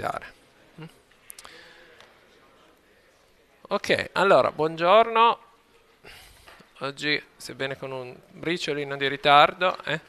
iniziare. Mm. Ok, allora, buongiorno. Oggi, sebbene con un briciolino di ritardo, eh,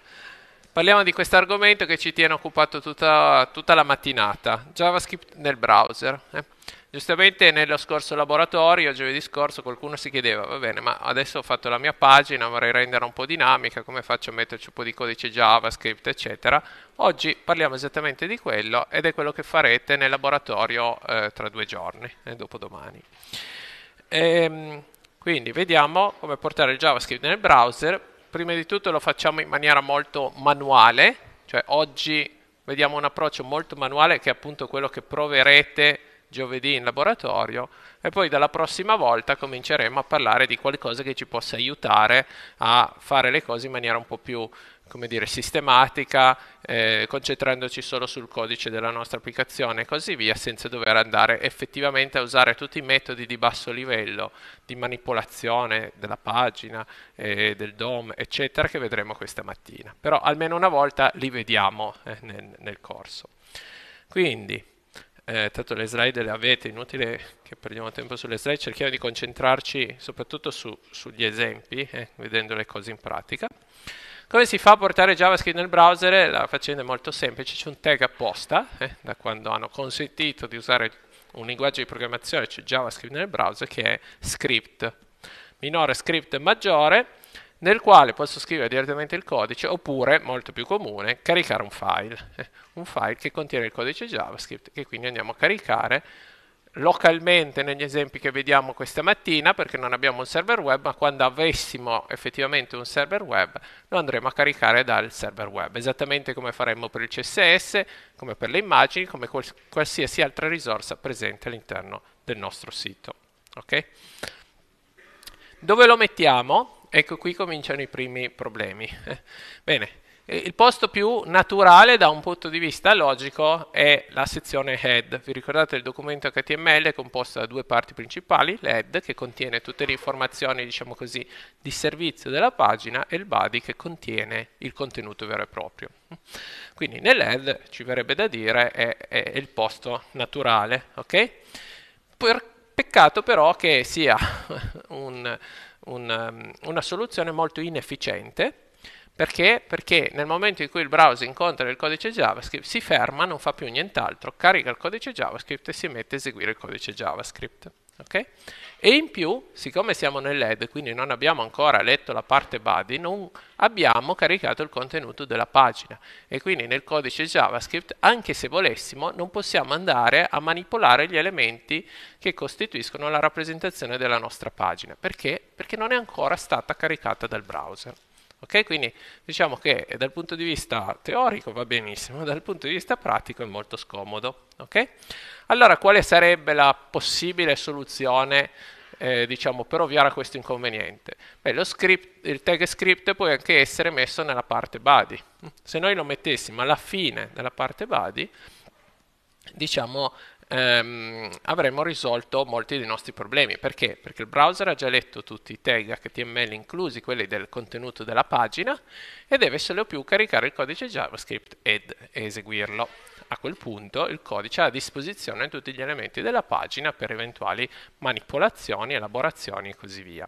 parliamo di questo argomento che ci tiene occupato tutta, tutta, la mattinata, JavaScript nel browser. Eh. Giustamente nello scorso laboratorio, giovedì scorso, qualcuno si chiedeva, va bene, ma adesso ho fatto la mia pagina, vorrei renderla un po' dinamica, come faccio a metterci un po' di codice JavaScript, eccetera. Oggi parliamo esattamente di quello ed è quello che farete nel laboratorio eh, tra due giorni, eh, dopodomani. Ehm, quindi vediamo come portare il JavaScript nel browser. Prima di tutto lo facciamo in maniera molto manuale, cioè oggi vediamo un approccio molto manuale che è appunto quello che proverete giovedì in laboratorio e poi dalla prossima volta cominceremo a parlare di qualcosa che ci possa aiutare a fare le cose in maniera un po' più come dire, sistematica, eh, concentrandoci solo sul codice della nostra applicazione e così via, senza dover andare effettivamente a usare tutti i metodi di basso livello di manipolazione della pagina, eh, del DOM, eccetera, che vedremo questa mattina. Però almeno una volta li vediamo eh, nel, nel corso. Quindi, eh, tanto le slide le avete, inutile che perdiamo tempo sulle slide, cerchiamo di concentrarci soprattutto su, sugli esempi, eh, vedendo le cose in pratica. Come si fa a portare JavaScript nel browser? La faccenda è molto semplice, c'è un tag apposta, eh, da quando hanno consentito di usare un linguaggio di programmazione, cioè JavaScript nel browser, che è script. Minore script maggiore, nel quale posso scrivere direttamente il codice oppure, molto più comune, caricare un file, un file che contiene il codice JavaScript che quindi andiamo a caricare localmente negli esempi che vediamo questa mattina perché non abbiamo un server web ma quando avessimo effettivamente un server web lo andremo a caricare dal server web esattamente come faremmo per il CSS come per le immagini come qualsiasi altra risorsa presente all'interno del nostro sito okay? dove lo mettiamo? Ecco qui cominciano i primi problemi. Bene, eh, il posto più naturale da un punto di vista logico è la sezione head. Vi ricordate il documento HTML è composto da due parti principali, l'head che contiene tutte le informazioni, diciamo così, di servizio della pagina e il body che contiene il contenuto vero e proprio. Quindi nell'head ci verrebbe da dire è, è il posto naturale, ok? Per, peccato però che sia un un, ehm, una soluzione molto inefficiente. Perché? Perché nel momento in cui il browser incontra il codice JavaScript si ferma, non fa più nient'altro, carica il codice JavaScript e si mette a eseguire il codice JavaScript. Okay? E in più, siccome siamo nell'ed, quindi non abbiamo ancora letto la parte body, non abbiamo caricato il contenuto della pagina. E quindi nel codice JavaScript, anche se volessimo, non possiamo andare a manipolare gli elementi che costituiscono la rappresentazione della nostra pagina. Perché? Perché non è ancora stata caricata dal browser. Okay? Quindi diciamo che dal punto di vista teorico va benissimo, dal punto di vista pratico è molto scomodo. Okay? Allora quale sarebbe la possibile soluzione eh, diciamo, per ovviare a questo inconveniente? Beh, script, il tag script può anche essere messo nella parte body. Se noi lo mettessimo alla fine della parte body, diciamo, ehm, avremo risolto molti dei nostri problemi. Perché? Perché il browser ha già letto tutti i tag HTML, inclusi quelli del contenuto della pagina, e deve solo più caricare il codice JavaScript ed eseguirlo. A quel punto il codice ha a disposizione tutti gli elementi della pagina per eventuali manipolazioni, elaborazioni e così via.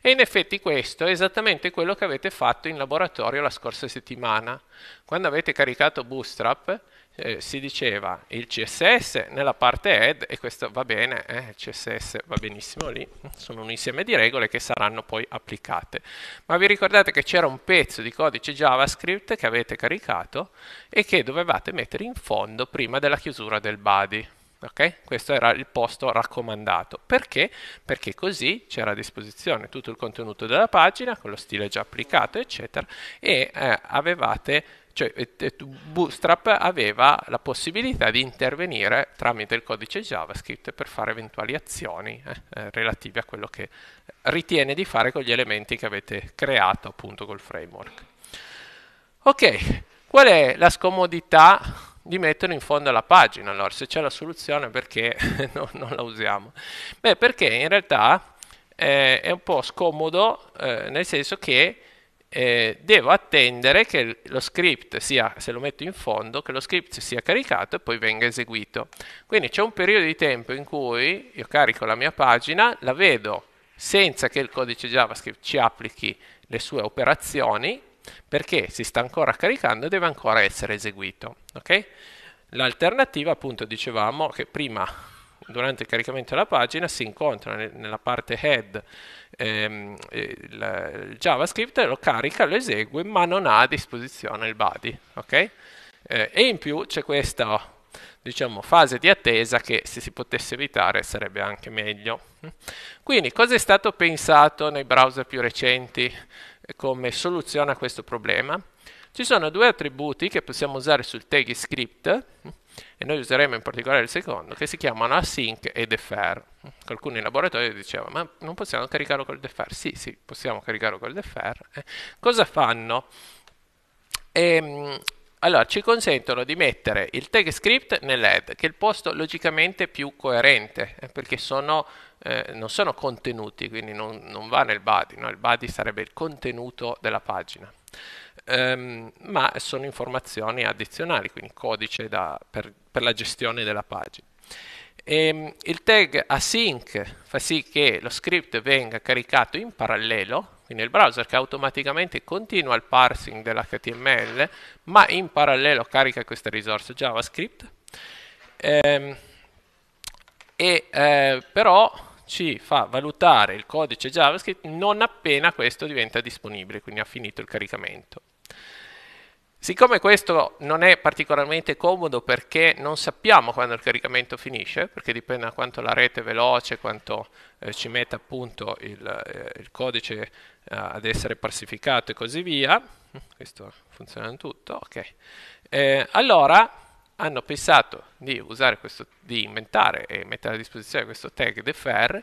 E in effetti questo è esattamente quello che avete fatto in laboratorio la scorsa settimana. Quando avete caricato Bootstrap, eh, si diceva il CSS nella parte head e questo va bene, eh, il CSS va benissimo lì, sono un insieme di regole che saranno poi applicate. Ma vi ricordate che c'era un pezzo di codice JavaScript che avete caricato e che dovevate mettere in fondo prima della chiusura del body. Okay? Questo era il posto raccomandato. Perché? Perché così c'era a disposizione tutto il contenuto della pagina, con lo stile già applicato, eccetera, e eh, avevate cioè, Bootstrap aveva la possibilità di intervenire tramite il codice JavaScript per fare eventuali azioni eh, eh, relative a quello che ritiene di fare con gli elementi che avete creato appunto col framework. Ok, qual è la scomodità di metterlo in fondo alla pagina? Allora, se c'è la soluzione perché no, non la usiamo? Beh, perché in realtà eh, è un po' scomodo eh, nel senso che eh, devo attendere che lo script sia, se lo metto in fondo, che lo script sia caricato e poi venga eseguito. Quindi c'è un periodo di tempo in cui io carico la mia pagina, la vedo senza che il codice JavaScript ci applichi le sue operazioni, perché si sta ancora caricando e deve ancora essere eseguito. Okay? L'alternativa, appunto, dicevamo che prima durante il caricamento della pagina si incontra nella parte head ehm, eh, il, il, JavaScript, lo carica, lo esegue, ma non ha a disposizione il body. Okay? Eh, e in più c'è questa diciamo, fase di attesa che se si potesse evitare sarebbe anche meglio. Quindi cosa è stato pensato nei browser più recenti eh, come soluzione a questo problema? Ci sono due attributi che possiamo usare sul tag script e noi useremo in particolare il secondo, che si chiamano async e defer. Qualcuno in laboratorio diceva, ma non possiamo caricarlo col defer? Sì, sì, possiamo caricarlo col defer. Eh, cosa fanno? E, ehm, allora, ci consentono di mettere il tag script nell'head, che è il posto logicamente più coerente, eh, perché sono, eh, non sono contenuti, quindi non, non va nel body, no? il body sarebbe il contenuto della pagina ehm, ma sono informazioni addizionali, quindi codice da, per, per la gestione della pagina. E ehm, il tag async fa sì che lo script venga caricato in parallelo, quindi il browser che automaticamente continua il parsing dell'HTML, ma in parallelo carica questa risorsa JavaScript. Ehm, e, eh, però ci fa valutare il codice JavaScript non appena questo diventa disponibile, quindi ha finito il caricamento. Siccome questo non è particolarmente comodo perché non sappiamo quando il caricamento finisce, perché dipende da quanto la rete è veloce, quanto eh, ci mette appunto il, eh, il codice eh, ad essere parsificato e così via, questo funziona tutto, ok. Eh, allora hanno pensato di, questo, di inventare e mettere a disposizione questo tag defer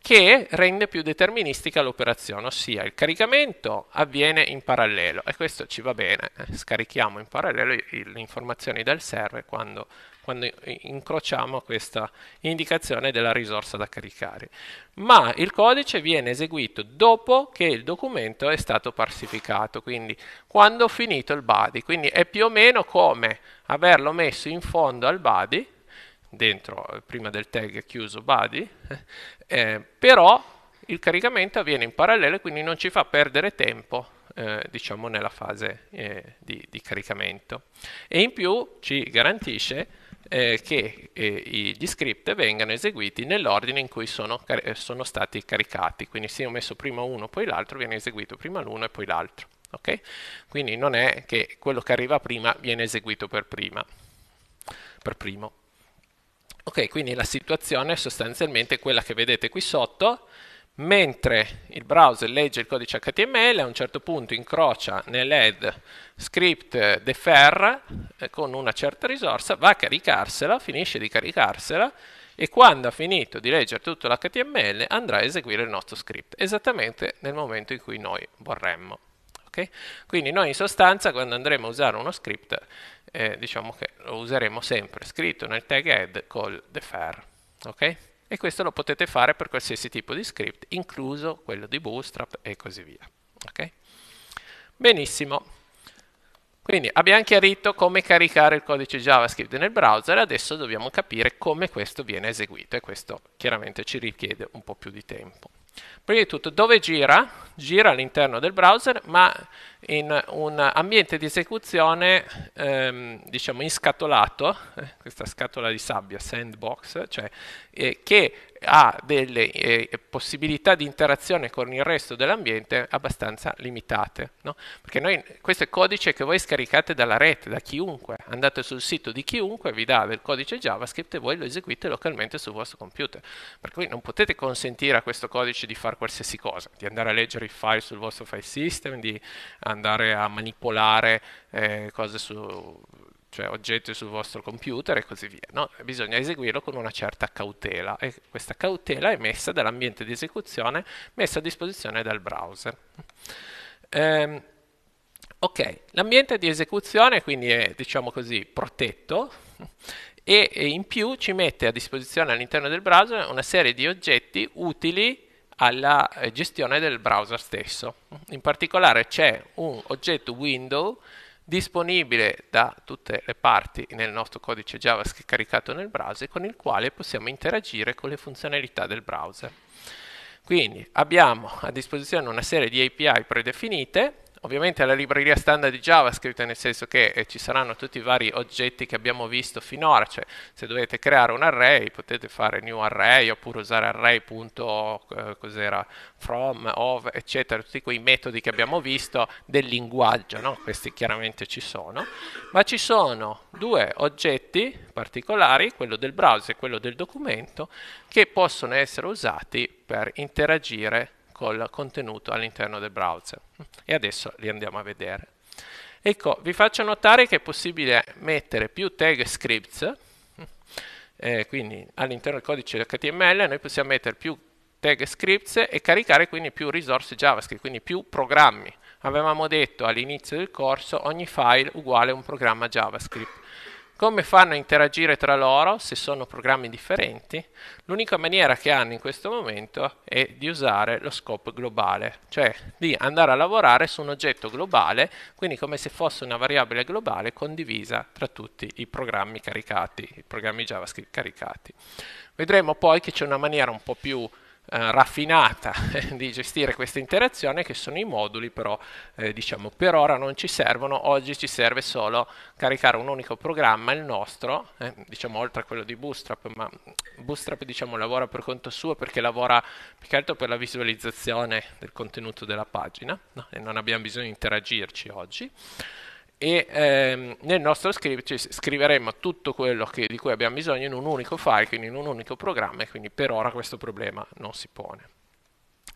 che rende più deterministica l'operazione, ossia il caricamento avviene in parallelo e questo ci va bene, eh, scarichiamo in parallelo le informazioni dal server quando quando incrociamo questa indicazione della risorsa da caricare. Ma il codice viene eseguito dopo che il documento è stato parsificato, quindi quando ho finito il body, quindi è più o meno come averlo messo in fondo al body, dentro eh, prima del tag chiuso body, eh, però il caricamento avviene in parallelo e quindi non ci fa perdere tempo eh, diciamo nella fase eh, di, di caricamento e in più ci garantisce eh, che eh, gli script vengano eseguiti nell'ordine in cui sono, eh, sono, stati caricati. Quindi se io ho messo prima uno, poi l'altro, viene eseguito prima l'uno e poi l'altro. Okay? Quindi non è che quello che arriva prima viene eseguito per, prima, per primo. Ok, quindi la situazione è sostanzialmente quella che vedete qui sotto, mentre il browser legge il codice HTML a un certo punto incrocia nell'head script defer eh, con una certa risorsa, va a caricarsela, finisce di caricarsela e quando ha finito di leggere tutto l'HTML andrà a eseguire il nostro script, esattamente nel momento in cui noi vorremmo. Okay? Quindi noi in sostanza quando andremo a usare uno script, eh, diciamo che lo useremo sempre scritto nel tag head col defer. Okay? e questo lo potete fare per qualsiasi tipo di script, incluso quello di Bootstrap e così via. Okay? Benissimo. Quindi abbiamo chiarito come caricare il codice JavaScript nel browser, adesso dobbiamo capire come questo viene eseguito e questo chiaramente ci richiede un po' più di tempo. Prima di tutto, dove gira? gira all'interno del browser, ma in un ambiente di esecuzione, ehm, diciamo, inscatolato, eh, questa scatola di sabbia, sandbox, cioè, eh, che ha delle eh, possibilità di interazione con il resto dell'ambiente abbastanza limitate. No? Perché noi, questo è codice che voi scaricate dalla rete, da chiunque. Andate sul sito di chiunque, vi dà del codice JavaScript e voi lo eseguite localmente sul vostro computer. Per cui non potete consentire a questo codice di fare qualsiasi cosa, di andare a leggere i file sul vostro file system, di andare a manipolare eh, cose su, cioè oggetti sul vostro computer e così via. No? Bisogna eseguirlo con una certa cautela e questa cautela è messa dall'ambiente di esecuzione messa a disposizione dal browser. Ehm, ok, l'ambiente di esecuzione quindi è diciamo così protetto e in più ci mette a disposizione all'interno del browser una serie di oggetti utili alla eh, gestione del browser stesso. In particolare c'è un oggetto window disponibile da tutte le parti nel nostro codice JavaScript caricato nel browser con il quale possiamo interagire con le funzionalità del browser. Quindi abbiamo a disposizione una serie di API predefinite Ovviamente è la libreria standard di JavaScript, nel senso che eh, ci saranno tutti i vari oggetti che abbiamo visto finora, cioè se dovete creare un array potete fare new array oppure usare array. Eh, from, of, eccetera, tutti quei metodi che abbiamo visto del linguaggio, no? questi chiaramente ci sono, ma ci sono due oggetti particolari, quello del browser e quello del documento, che possono essere usati per interagire col contenuto all'interno del browser. E adesso li andiamo a vedere. Ecco, vi faccio notare che è possibile mettere più tag scripts, eh, quindi all'interno del codice HTML noi possiamo mettere più tag scripts e caricare quindi più risorse JavaScript, quindi più programmi. Avevamo detto all'inizio del corso ogni file uguale a un programma JavaScript. Come fanno a interagire tra loro se sono programmi differenti? L'unica maniera che hanno in questo momento è di usare lo scope globale, cioè di andare a lavorare su un oggetto globale, quindi come se fosse una variabile globale condivisa tra tutti i programmi caricati, i programmi JavaScript caricati. Vedremo poi che c'è una maniera un po' più eh, raffinata di gestire questa interazione che sono i moduli però eh, diciamo per ora non ci servono oggi ci serve solo caricare un unico programma il nostro eh, diciamo oltre a quello di Bootstrap ma Bootstrap diciamo lavora per conto suo perché lavora più che altro per la visualizzazione del contenuto della pagina no? e non abbiamo bisogno di interagirci oggi e ehm, nel nostro script scriveremo tutto quello che, di cui abbiamo bisogno in un unico file, quindi in un unico programma e quindi per ora questo problema non si pone.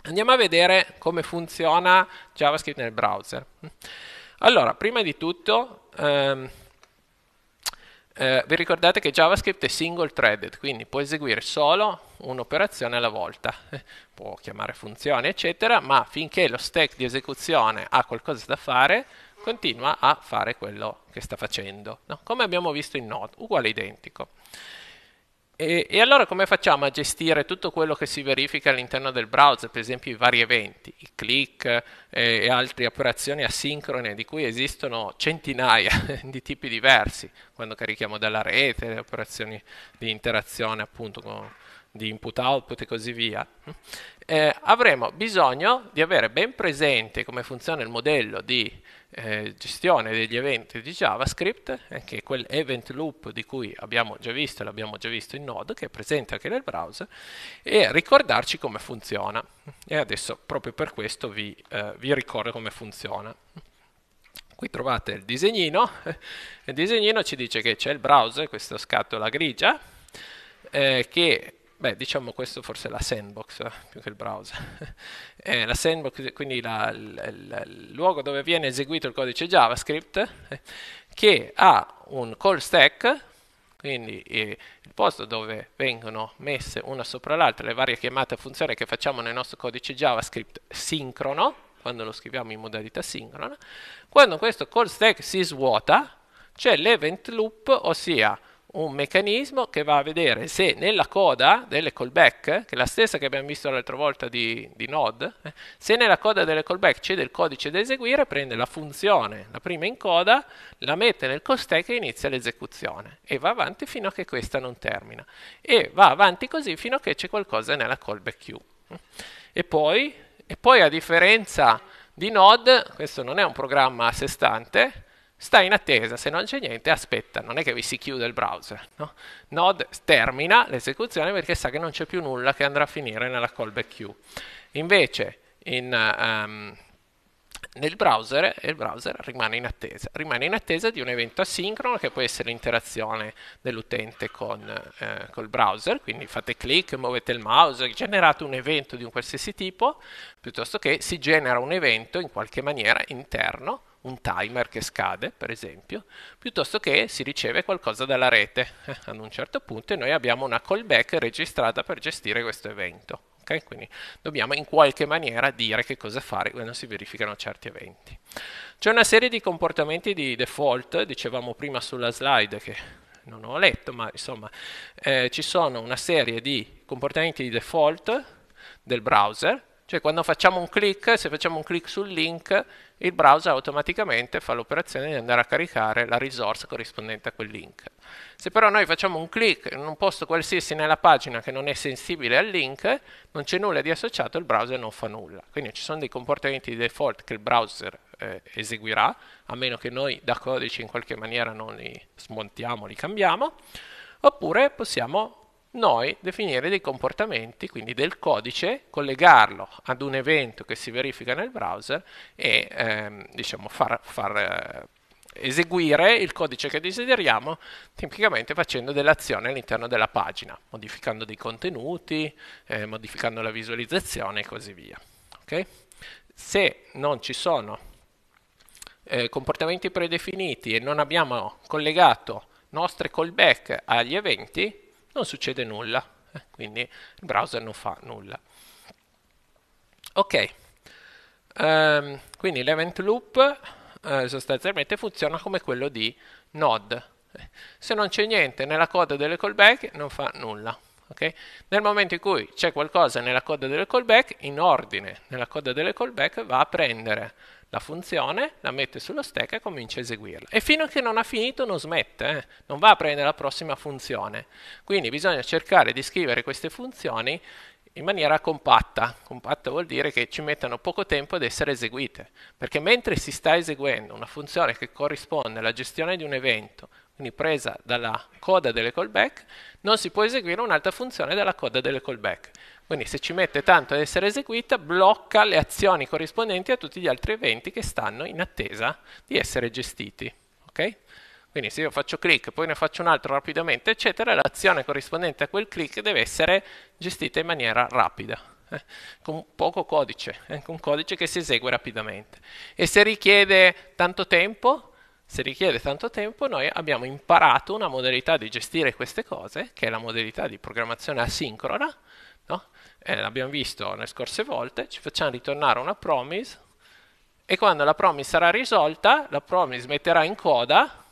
Andiamo a vedere come funziona JavaScript nel browser. Allora, prima di tutto, ehm, eh, vi ricordate che JavaScript è single threaded, quindi può eseguire solo un'operazione alla volta, può chiamare funzioni eccetera, ma finché lo stack di esecuzione ha qualcosa da fare, continua a fare quello che sta facendo, no? come abbiamo visto in Node, uguale identico. E, e, allora come facciamo a gestire tutto quello che si verifica all'interno del browser, per esempio i vari eventi, i click eh, e altre operazioni asincrone di cui esistono centinaia di tipi diversi, quando carichiamo dalla rete, le operazioni di interazione appunto con, di input-output e così via, eh, avremo bisogno di avere ben presente come funziona il modello di eh, gestione degli eventi di JavaScript, eh, che è quel event loop di cui abbiamo già visto e l'abbiamo già visto in Node, che è presente anche nel browser, e ricordarci come funziona. E adesso proprio per questo vi, eh, vi ricordo come funziona. Qui trovate il disegnino, il disegnino ci dice che c'è il browser, questa scatola grigia, eh, che Beh, diciamo questo forse è la sandbox eh, più che il browser. eh, la sandbox, quindi la, l, l, il luogo dove viene eseguito il codice JavaScript eh, che ha un call stack, quindi eh, il posto dove vengono messe una sopra l'altra le varie chiamate a funzione che facciamo nel nostro codice JavaScript sincrono, quando lo scriviamo in modalità sincrona, quando questo call stack si svuota c'è l'event loop, ossia un meccanismo che va a vedere se nella coda delle callback, che è la stessa che abbiamo visto l'altra volta di, di Node, eh, se nella coda delle callback c'è del codice da eseguire, prende la funzione, la prima in coda, la mette nel call stack e inizia l'esecuzione e va avanti fino a che questa non termina e va avanti così fino a che c'è qualcosa nella callback queue. E poi, e poi a differenza di Node, questo non è un programma a sé stante, sta in attesa, se non c'è niente aspetta, non è che vi si chiude il browser. No? Node termina l'esecuzione perché sa che non c'è più nulla che andrà a finire nella callback queue. Invece in, um, nel browser il browser rimane in attesa, rimane in attesa di un evento asincrono che può essere l'interazione dell'utente con eh, col browser, quindi fate clic, muovete il mouse, generate un evento di un qualsiasi tipo, piuttosto che si genera un evento in qualche maniera interno un timer che scade, per esempio, piuttosto che si riceve qualcosa dalla rete ad un certo punto noi abbiamo una callback registrata per gestire questo evento. Okay? Quindi dobbiamo in qualche maniera dire che cosa fare quando si verificano certi eventi. C'è una serie di comportamenti di default, dicevamo prima sulla slide che non ho letto, ma insomma eh, ci sono una serie di comportamenti di default del browser, cioè quando facciamo un click, se facciamo un click sul link, il browser automaticamente fa l'operazione di andare a caricare la risorsa corrispondente a quel link. Se però noi facciamo un clic in un posto qualsiasi nella pagina che non è sensibile al link, non c'è nulla di associato, il browser non fa nulla. Quindi ci sono dei comportamenti di default che il browser eh, eseguirà, a meno che noi da codice in qualche maniera non li smontiamo, li cambiamo, oppure possiamo noi definire dei comportamenti, quindi del codice, collegarlo ad un evento che si verifica nel browser e ehm, diciamo, far, far eh, eseguire il codice che desideriamo, tipicamente facendo delle azioni all'interno della pagina, modificando dei contenuti, eh, modificando la visualizzazione e così via. Okay? Se non ci sono eh, comportamenti predefiniti e non abbiamo collegato nostre callback agli eventi, non succede nulla, eh, quindi il browser non fa nulla. Ok, um, quindi l'event loop eh, sostanzialmente funziona come quello di node. Se non c'è niente nella coda delle callback non fa nulla. Okay? Nel momento in cui c'è qualcosa nella coda delle callback, in ordine nella coda delle callback va a prendere la funzione, la mette sullo stack e comincia a eseguirla. E fino a che non ha finito non smette, eh? non va a prendere la prossima funzione. Quindi bisogna cercare di scrivere queste funzioni in maniera compatta. Compatta vuol dire che ci mettano poco tempo ad essere eseguite, perché mentre si sta eseguendo una funzione che corrisponde alla gestione di un evento quindi presa dalla coda delle callback, non si può eseguire un'altra funzione dalla coda delle callback. Quindi se ci mette tanto ad essere eseguita, blocca le azioni corrispondenti a tutti gli altri eventi che stanno in attesa di essere gestiti. Okay? Quindi se io faccio click, poi ne faccio un altro rapidamente, eccetera, l'azione corrispondente a quel click deve essere gestita in maniera rapida. Eh, con poco codice, eh, con codice che si esegue rapidamente. E se richiede tanto tempo, se richiede tanto tempo, noi abbiamo imparato una modalità di gestire queste cose, che è la modalità di programmazione asincrona, no? eh, l'abbiamo visto le scorse volte, ci facciamo ritornare una promise e quando la promise sarà risolta, la promise metterà in coda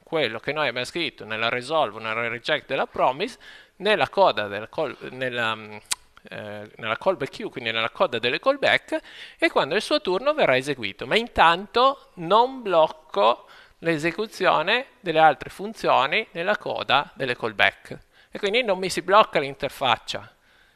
quello che noi abbiamo scritto nella resolve, nella reject della promise, nella coda del call, nella, mm, eh, nella callback queue, quindi nella coda delle callback, e quando è il suo turno verrà eseguito. Ma intanto non blocco l'esecuzione delle altre funzioni nella coda delle callback. E quindi non mi si blocca l'interfaccia,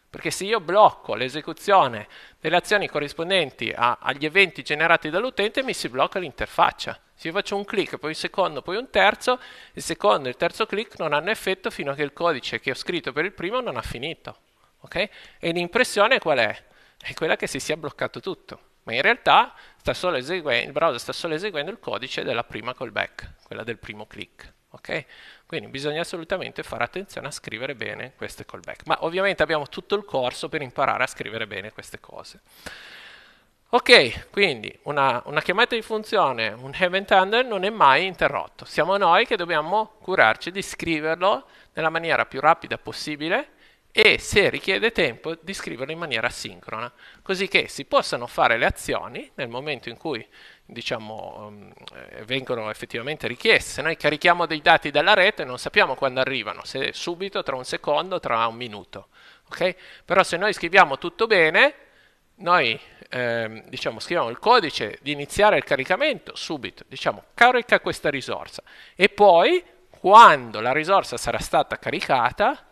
perché se io blocco l'esecuzione delle azioni corrispondenti a, agli eventi generati dall'utente, mi si blocca l'interfaccia. Se io faccio un clic, poi un secondo, poi un terzo, il secondo e il terzo clic non hanno effetto fino a che il codice che ho scritto per il primo non ha finito. Okay? E l'impressione qual è? È quella che si sia bloccato tutto. Ma in realtà sta solo il browser sta solo eseguendo il codice della prima callback, quella del primo click. Okay? Quindi bisogna assolutamente fare attenzione a scrivere bene queste callback. Ma ovviamente abbiamo tutto il corso per imparare a scrivere bene queste cose. Ok, quindi una, una chiamata di funzione, un event handler non è mai interrotto. Siamo noi che dobbiamo curarci di scriverlo nella maniera più rapida possibile e se richiede tempo di scriverlo in maniera sincrona, così che si possano fare le azioni nel momento in cui diciamo, ehm, eh, vengono effettivamente richieste. Se noi carichiamo dei dati dalla rete non sappiamo quando arrivano, se subito, tra un secondo, tra un minuto. Okay? Però se noi scriviamo tutto bene, noi ehm, diciamo, scriviamo il codice di iniziare il caricamento subito, diciamo carica questa risorsa e poi quando la risorsa sarà stata caricata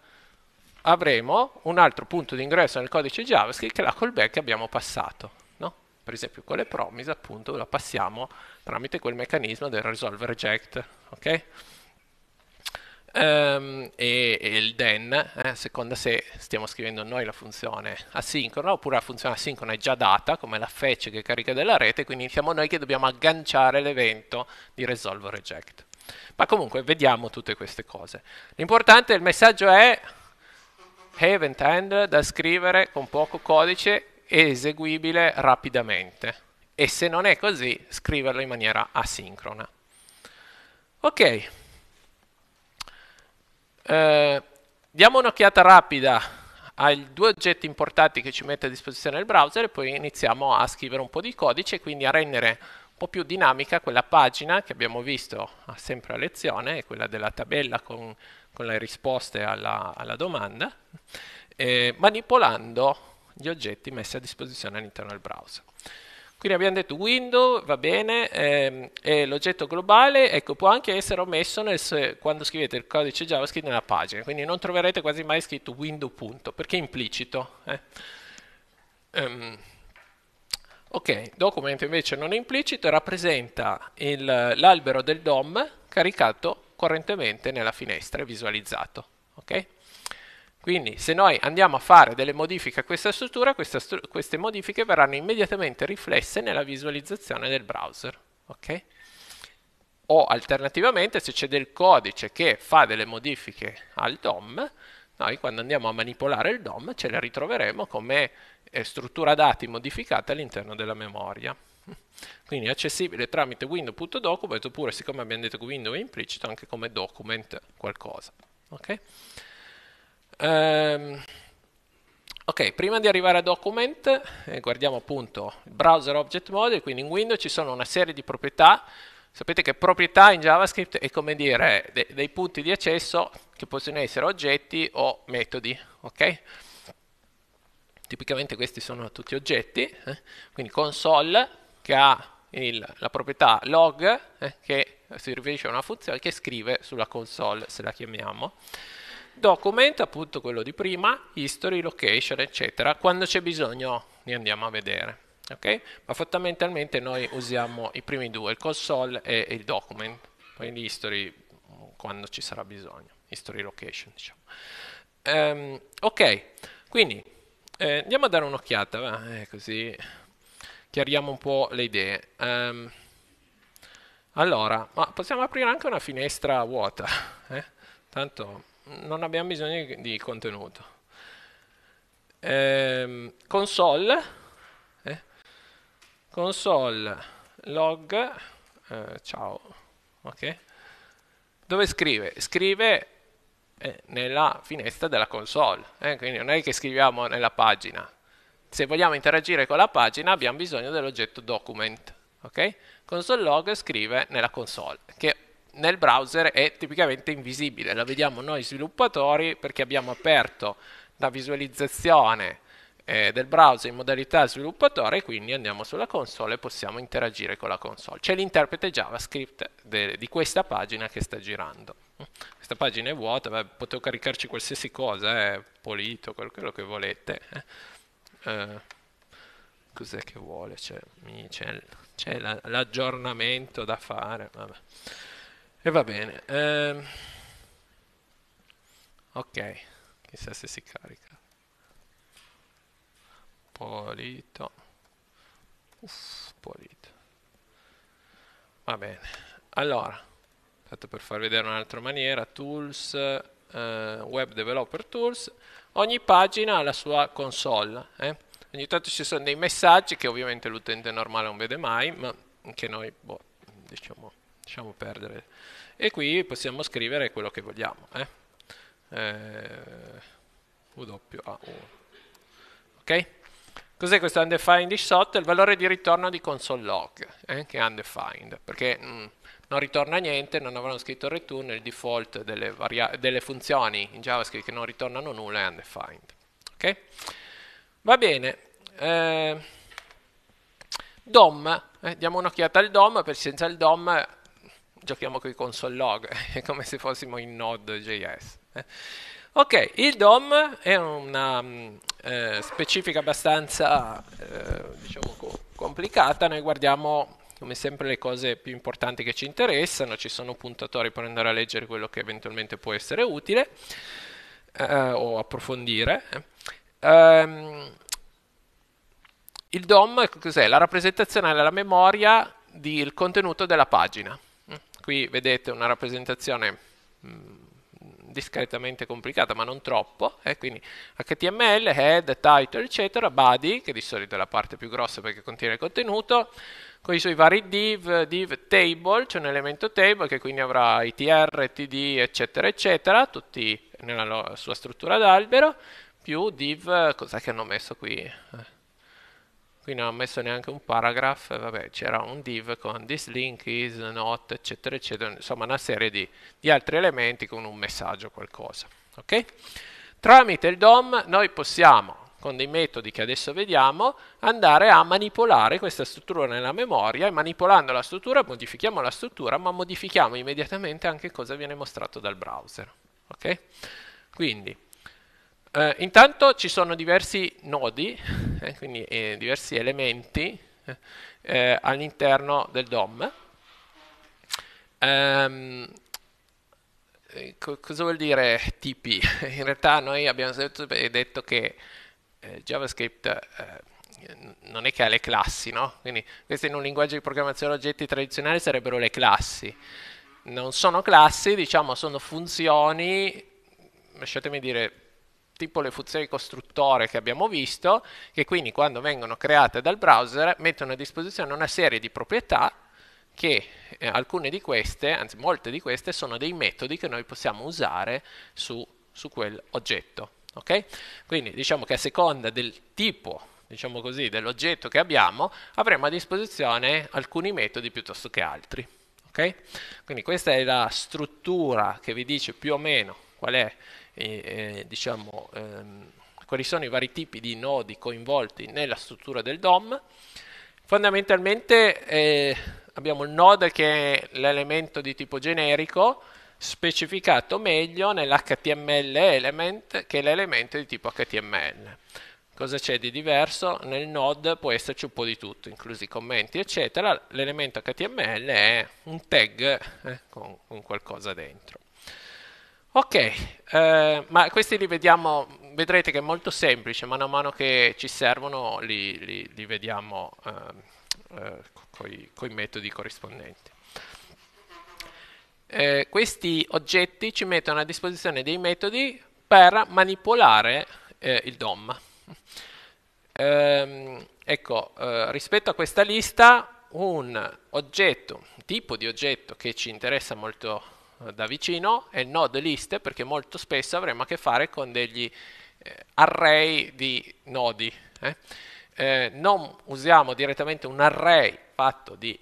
avremo un altro punto di ingresso nel codice JavaScript che è la callback che abbiamo passato. No? Per esempio con le promise appunto la passiamo tramite quel meccanismo del resolve reject. Okay? Um, e, e, il then, eh, seconda se stiamo scrivendo noi la funzione asincrona oppure la funzione asincrona è già data come la fetch che carica della rete, quindi siamo noi che dobbiamo agganciare l'evento di resolve reject. Ma comunque vediamo tutte queste cose. L'importante, è il messaggio è event end da scrivere con poco codice e eseguibile rapidamente. E se non è così, scriverlo in maniera asincrona. Ok. Eh, diamo un'occhiata rapida ai due oggetti importanti che ci mette a disposizione il browser e poi iniziamo a scrivere un po' di codice e quindi a rendere un po' più dinamica quella pagina che abbiamo visto sempre a lezione, quella della tabella con con le risposte alla, alla domanda, eh, manipolando gli oggetti messi a disposizione all'interno del browser. Quindi abbiamo detto window, va bene, ehm, e l'oggetto globale ecco, può anche essere omesso nel, quando scrivete il codice JavaScript nella pagina, quindi non troverete quasi mai scritto window punto, perché è implicito. Eh. Um, ok, documento invece non è implicito, rappresenta l'albero del DOM caricato correntemente nella finestra e visualizzato. Okay? Quindi se noi andiamo a fare delle modifiche a questa struttura, stru queste modifiche verranno immediatamente riflesse nella visualizzazione del browser. Okay? O alternativamente se c'è del codice che fa delle modifiche al DOM, noi quando andiamo a manipolare il DOM ce le ritroveremo come eh, struttura dati modificata all'interno della memoria. Quindi è accessibile tramite window.document oppure siccome abbiamo detto che window è implicito anche come document qualcosa. Okay? Um, ok, prima di arrivare a document eh, guardiamo appunto il browser object model, quindi in window ci sono una serie di proprietà Sapete che proprietà in JavaScript è come dire eh, de dei punti di accesso che possono essere oggetti o metodi, ok? Tipicamente questi sono tutti oggetti, eh? quindi console che ha il, la proprietà log eh, che si riferisce a una funzione che scrive sulla console se la chiamiamo document appunto quello di prima history, location eccetera quando c'è bisogno ne andiamo a vedere ok ma fondamentalmente noi usiamo i primi due il console e il document quindi history quando ci sarà bisogno history location diciamo um, ok quindi eh, andiamo a dare un'occhiata eh, così chiariamo un po' le idee. Um, allora, ma possiamo aprire anche una finestra vuota, eh? tanto non abbiamo bisogno di, contenuto. Um, console, eh? console log, eh, ciao, ok? Dove scrive? Scrive eh, nella finestra della console, eh? quindi non è che scriviamo nella pagina, se vogliamo interagire con la pagina abbiamo bisogno dell'oggetto document. Okay? Console.log scrive nella console, che nel browser è tipicamente invisibile, la vediamo noi sviluppatori perché abbiamo aperto la visualizzazione eh, del browser in modalità sviluppatore, quindi andiamo sulla console e possiamo interagire con la console. C'è l'interprete JavaScript di questa pagina che sta girando. Questa pagina è vuota, beh, potevo caricarci qualsiasi cosa, eh, pulito, quello che volete. Eh. Eh, cos'è che vuole? C'è, cioè, c'è, c'è la, l'aggiornamento da fare. Vabbè. E va bene. Eh, ok, chissà se si carica. Polito. Uff, polito. Va bene. Allora, tanto per far vedere un'altra maniera, tools, eh, web developer tools ogni pagina ha la sua console. Eh? Ogni tanto ci sono dei messaggi che ovviamente l'utente normale non vede mai, ma che noi boh, diciamo, diciamo perdere. E qui possiamo scrivere quello che vogliamo. Eh? Eh, UWAU. Ok? Cos'è questo undefined shot? Il valore di ritorno di console log, eh? che è undefined, perché mh, mm, non ritorna niente, non avranno scritto return, il default delle, delle funzioni in JavaScript che non ritornano nulla è undefined. Okay? Va bene. Eh, DOM, eh, diamo un'occhiata al DOM, perché senza il DOM giochiamo con i console log, è come se fossimo in Node.js. Eh. Ok, il DOM è una eh, specifica abbastanza eh, diciamo, complicata, noi guardiamo come sempre le cose più importanti che ci interessano, ci sono puntatori per andare a leggere quello che eventualmente può essere utile eh, o approfondire. Um, il DOM cos'è? La rappresentazione alla memoria del contenuto della pagina. Qui vedete una rappresentazione mh, mm, discretamente complicata, ma non troppo, eh, quindi HTML, head, title, eccetera, body, che di solito è la parte più grossa perché contiene il contenuto, con i suoi vari div, div table, c'è cioè un elemento table che quindi avrà itr, td, eccetera, eccetera, tutti nella sua struttura d'albero, più div, cos'è che hanno messo qui? Eh, qui non ha messo neanche un paragraph, eh, vabbè c'era un div con this link is not eccetera eccetera, insomma una serie di, di altri elementi con un messaggio qualcosa. Okay? Tramite il DOM noi possiamo con dei metodi che adesso vediamo, andare a manipolare questa struttura nella memoria e manipolando la struttura modifichiamo la struttura, ma modifichiamo immediatamente anche cosa viene mostrato dal browser. Okay? Quindi eh, intanto ci sono diversi nodi, eh, quindi eh, diversi elementi eh, all'interno del DOM. Ehm, co cosa vuol dire TP? In realtà noi abbiamo sempre detto che eh, JavaScript eh, non è che ha le classi, no? Quindi queste in un linguaggio di programmazione oggetti tradizionali sarebbero le classi. Non sono classi, diciamo sono funzioni, lasciatemi dire, tipo le funzioni costruttore che abbiamo visto, che quindi quando vengono create dal browser mettono a disposizione una serie di proprietà che eh, alcune di queste, anzi molte di queste, sono dei metodi che noi possiamo usare su, su oggetto. Okay? Quindi diciamo che a seconda del tipo diciamo così, dell'oggetto che abbiamo, avremo a disposizione alcuni metodi piuttosto che altri. Okay? Quindi questa è la struttura che vi dice più o meno qual è eh, diciamo, ehm, quali sono i vari tipi di nodi coinvolti nella struttura del DOM. Fondamentalmente eh, abbiamo il node che è l'elemento di tipo generico, specificato meglio nell'HTML element che è l'elemento di tipo HTML. Cosa c'è di diverso? Nel node può esserci un po' di tutto, inclusi i commenti, eccetera. L'elemento HTML è un tag eh, con, con qualcosa dentro. Ok, eh, ma questi li vediamo, vedrete che è molto semplice, mano a mano che ci servono li, li, li vediamo eh, eh, con i metodi corrispondenti. Eh, questi oggetti ci mettono a disposizione dei metodi per manipolare eh, il DOM. Ehm, ecco, eh, rispetto a questa lista, un oggetto, un tipo di oggetto che ci interessa molto eh, da vicino e node list perché molto spesso avremo a che fare con degli eh, array di nodi. Eh? Eh, non usiamo direttamente un array fatto di,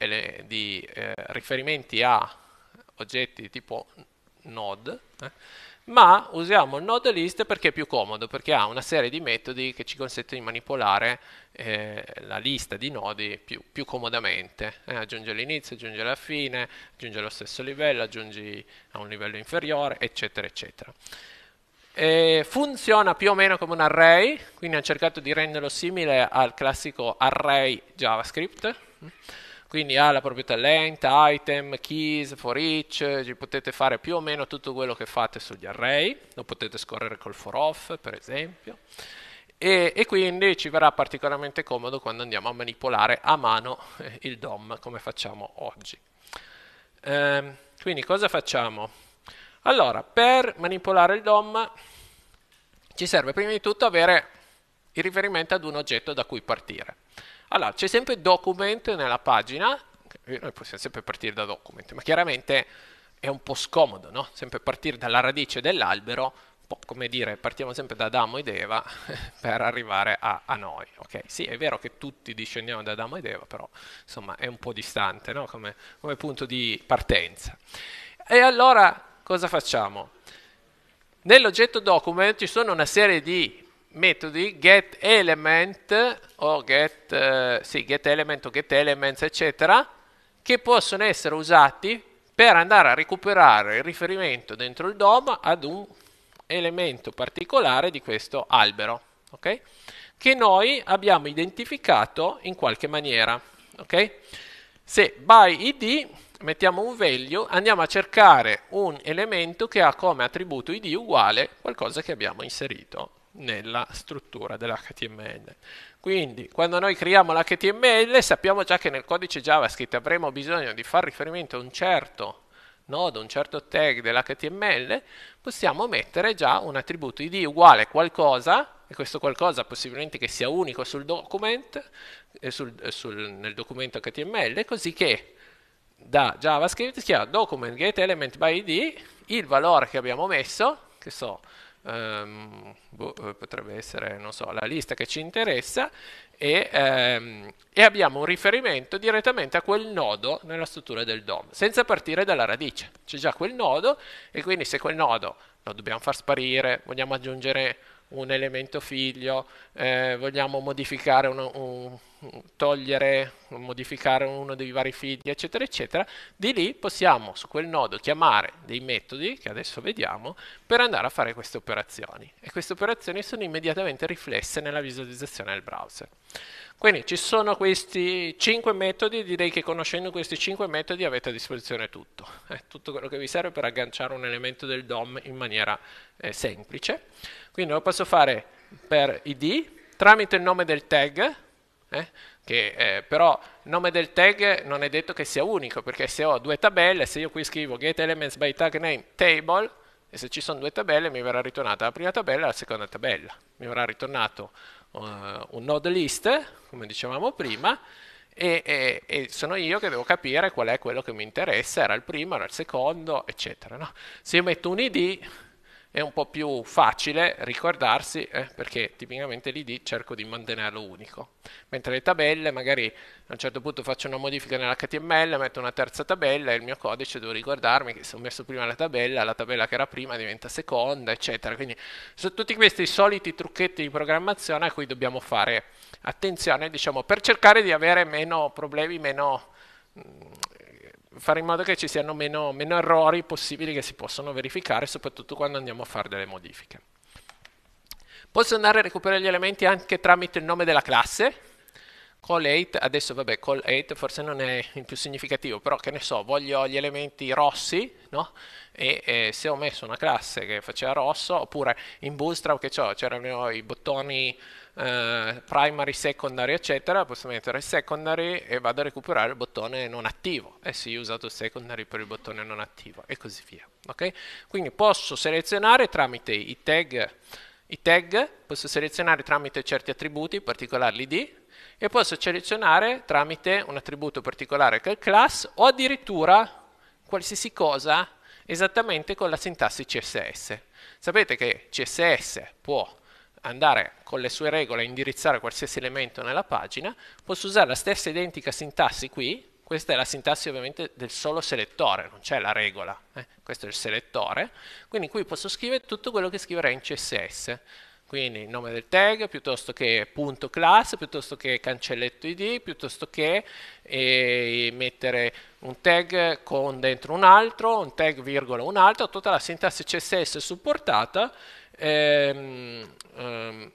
di eh, riferimenti a oggetti tipo node, eh ma usiamo il node list perché è più comodo, perché ha una serie di metodi che ci consentono di manipolare eh, la lista di nodi più, più comodamente. Eh, aggiungi all'inizio, aggiungi alla fine, aggiungi allo stesso livello, aggiungi a un livello inferiore, eccetera, eccetera. E funziona più o meno come un array, quindi ho cercato di renderlo simile al classico array JavaScript quindi ha la proprietà length, item, keys, for each, potete fare più o meno tutto quello che fate sugli array, lo potete scorrere col for off per esempio. E, e, quindi ci verrà particolarmente comodo quando andiamo a manipolare a mano eh, il DOM come facciamo oggi. Ehm, quindi cosa facciamo? Allora, per manipolare il DOM ci serve prima di tutto avere il riferimento ad un oggetto da cui partire. Allora, c'è sempre document nella pagina, noi possiamo sempre partire da document, ma chiaramente è un po' scomodo, no? Sempre partire dalla radice dell'albero, un po' come dire, partiamo sempre da Adamo ed Eva per arrivare a, a, noi, ok? Sì, è vero che tutti discendiamo da Adamo ed Eva, però insomma è un po' distante, no? come, come punto di partenza. E allora cosa facciamo? Nell'oggetto document ci sono una serie di metodi getElement o get, uh, sì, getElement o getElements, eccetera, che possono essere usati per andare a recuperare il riferimento dentro il DOM ad un elemento particolare di questo albero, okay? che noi abbiamo identificato in qualche maniera. Okay? Se by id mettiamo un value, andiamo a cercare un elemento che ha come attributo id uguale qualcosa che abbiamo inserito nella struttura dell'HTML. Quindi quando noi creiamo l'HTML sappiamo già che nel codice JavaScript avremo bisogno di far riferimento a un certo nodo, un certo tag dell'HTML, possiamo mettere già un attributo id uguale a qualcosa, e questo qualcosa possibilmente che sia unico sul document, eh, sul, eh, sul, nel documento HTML, così che da JavaScript si chiama document get element by id, il valore che abbiamo messo, che so, um, boh, eh, potrebbe essere, non so, la lista che ci interessa e, um, e abbiamo un riferimento direttamente a quel nodo nella struttura del DOM, senza partire dalla radice. C'è già quel nodo e quindi se quel nodo lo dobbiamo far sparire, vogliamo aggiungere un elemento figlio, eh, vogliamo modificare uno, un, togliere, modificare uno dei vari figli, eccetera, eccetera, di lì possiamo su quel nodo chiamare dei metodi, che adesso vediamo, per andare a fare queste operazioni. E queste operazioni sono immediatamente riflesse nella visualizzazione del browser. Quindi ci sono questi 5 metodi, direi che conoscendo questi 5 metodi avete a disposizione tutto, eh, tutto quello che vi serve per agganciare un elemento del DOM in maniera eh, semplice. Quindi lo posso fare per id, tramite il nome del tag, eh, che eh, però il nome del tag non è detto che sia unico, perché se ho due tabelle, se io qui scrivo get elements by tag name table, e se ci sono due tabelle mi verrà ritornata la prima tabella e la seconda tabella. Mi verrà ritornato uh, un node list, come dicevamo prima, e, e, e, sono io che devo capire qual è quello che mi interessa, era il primo, era il secondo, eccetera. No? Se io metto un id, è un po' più facile ricordarsi eh, perché tipicamente l'id cerco di mantenerlo unico, mentre le tabelle magari a un certo punto faccio una modifica nell'HTML, metto una terza tabella e il mio codice devo ricordarmi che se ho messo prima la tabella, la tabella che era prima diventa seconda, eccetera. Quindi sono tutti questi soliti trucchetti di programmazione a cui dobbiamo fare attenzione, diciamo, per cercare di avere meno problemi, meno mm, fare in modo che ci siano meno, meno errori possibili che si possono verificare, soprattutto quando andiamo a fare delle modifiche. Posso andare a recuperare gli elementi anche tramite il nome della classe, call8, adesso vabbè call8 forse non è il più significativo, però che ne so, voglio gli elementi rossi, no? E, e se ho messo una classe che faceva rosso, oppure in Bootstrap che c'ho, c'erano i bottoni eh, primary, secondary, eccetera, posso mettere secondary e vado a recuperare il bottone non attivo e eh si usa to secondary per il bottone non attivo e così via. Okay? Quindi posso selezionare tramite i tag, i tag, posso selezionare tramite certi attributi, in particolare l'id, e posso selezionare tramite un attributo particolare che è il class o addirittura qualsiasi cosa esattamente con la sintassi CSS. Sapete che CSS può andare con le sue regole a indirizzare qualsiasi elemento nella pagina, posso usare la stessa identica sintassi qui, questa è la sintassi ovviamente del solo selettore, non c'è la regola, eh? questo è il selettore, quindi qui posso scrivere tutto quello che scriverei in CSS, quindi il nome del tag piuttosto che punto class, piuttosto che cancelletto id, piuttosto che eh, mettere un tag con dentro un altro, un tag virgola un altro, tutta la sintassi CSS supportata Ehm, ehm,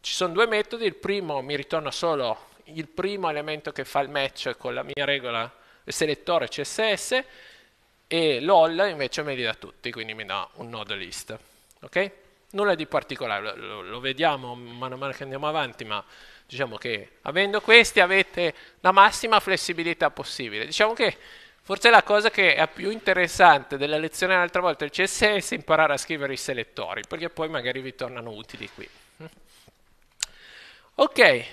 ci sono due metodi, il primo mi ritorna solo il primo elemento che fa il match con la mia regola il selettore CSS e l'all invece me li dà tutti, quindi mi dà un node list. Okay? Nulla di particolare, lo, lo vediamo mano a mano che andiamo avanti, ma diciamo che avendo questi avete la massima flessibilità possibile. Diciamo che Forse la cosa che è più interessante della lezione l'altra volta del CSS è imparare a scrivere i selettori, perché poi magari vi tornano utili qui. Mm. Ok,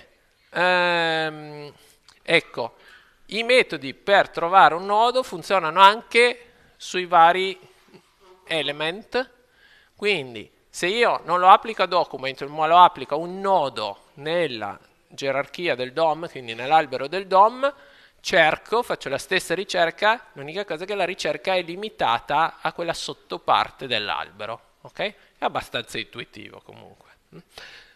ehm, ecco, i metodi per trovare un nodo funzionano anche sui vari element, quindi se io non lo applico a document, ma lo applico a un nodo nella gerarchia del DOM, quindi nell'albero del DOM, cerco, faccio la stessa ricerca, l'unica cosa è che la ricerca è limitata a quella sottoparte dell'albero, ok? È abbastanza intuitivo comunque.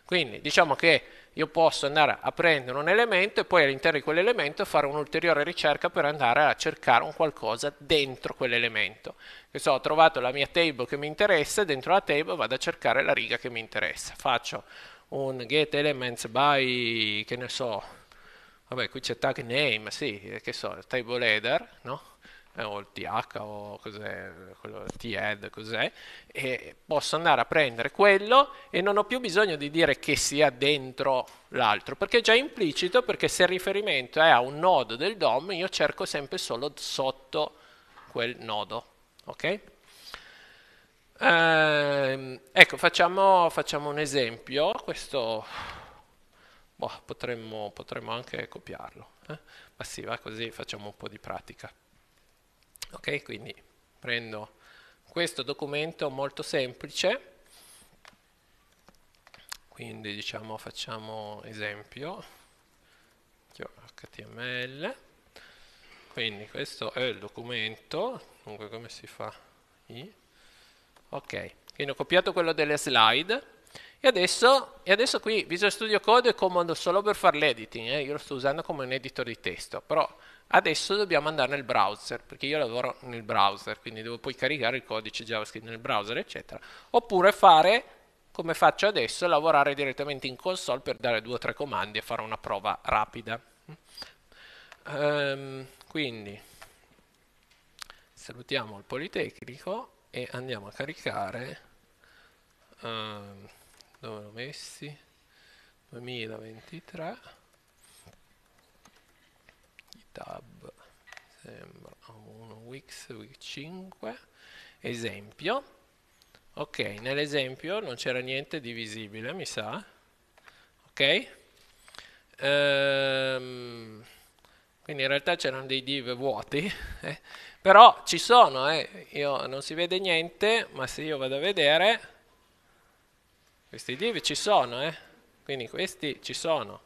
Quindi diciamo che io posso andare a prendere un elemento e poi all'interno di quell'elemento fare un'ulteriore ricerca per andare a cercare un qualcosa dentro quell'elemento. Che so, ho trovato la mia table che mi interessa, dentro la table vado a cercare la riga che mi interessa. Faccio un get elements by, che ne so, Vabbè, qui c'è tag name, sì, eh, che so, table header, no? Eh, o il TH o cos'è, quello, TED, cos'è, e posso andare a prendere quello e non ho più bisogno di dire che sia dentro l'altro, perché è già implicito, perché se il riferimento è a un nodo del DOM, io cerco sempre solo sotto quel nodo, ok? Ehm, ecco, facciamo, facciamo un esempio, questo boh, potremmo, potremmo, anche copiarlo. Eh? Ma sì, va così, facciamo un po' di pratica. Ok, quindi prendo questo documento molto semplice, quindi diciamo facciamo esempio, html, quindi questo è il documento, dunque come si fa? I? Ok, quindi ho copiato quello delle slide, e adesso, e adesso, qui Visual Studio Code è comodo solo per fare l'editing, eh? io lo sto usando come un editor di testo, però adesso dobbiamo andare nel browser, perché io lavoro nel browser, quindi devo poi caricare il codice JavaScript nel browser, eccetera. Oppure fare, come faccio adesso, lavorare direttamente in console per dare due o tre comandi e fare una prova rapida. Um, quindi salutiamo il Politecnico e andiamo a caricare... Um, dove l'ho messi 2023 GitHub tab sembra 1 wix wix 5 esempio ok nell'esempio non c'era niente di visibile mi sa ok ehm, quindi in realtà c'erano dei div vuoti eh? però ci sono eh? io, non si vede niente ma se io vado a vedere questi div ci sono, eh? Quindi questi ci sono.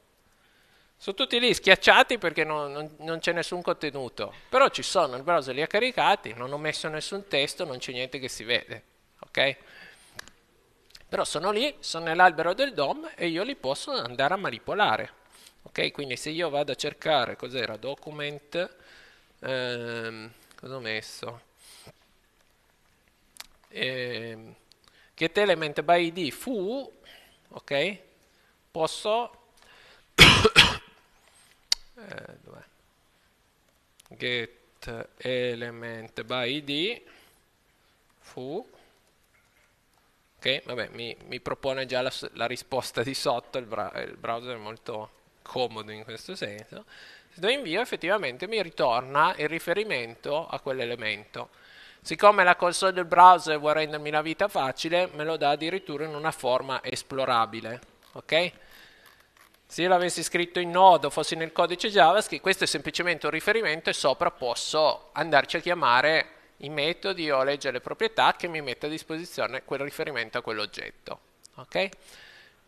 Sono tutti lì schiacciati perché non, non, non c'è nessun contenuto. Però ci sono, il browser li ha caricati, non ho messo nessun testo, non c'è niente che si vede. Ok? Però sono lì, sono nell'albero del DOM e io li posso andare a manipolare. Ok? Quindi se io vado a cercare, cos'era? Document, ehm, cosa ho messo? Ehm, getElement by id fu, ok? Posso eh, get element by id fu ok vabbè mi, mi propone già la, la, risposta di sotto il, bra il, browser è molto comodo in questo senso se do invio effettivamente mi ritorna il riferimento a quell'elemento Siccome la console del browser vuole rendermi la vita facile, me lo dà addirittura in una forma esplorabile. Ok? Se io l'avessi scritto in nodo, fossi nel codice JavaScript, questo è semplicemente un riferimento e sopra posso andarci a chiamare i metodi o leggere le proprietà che mi mette a disposizione quel riferimento a quell'oggetto. Ok?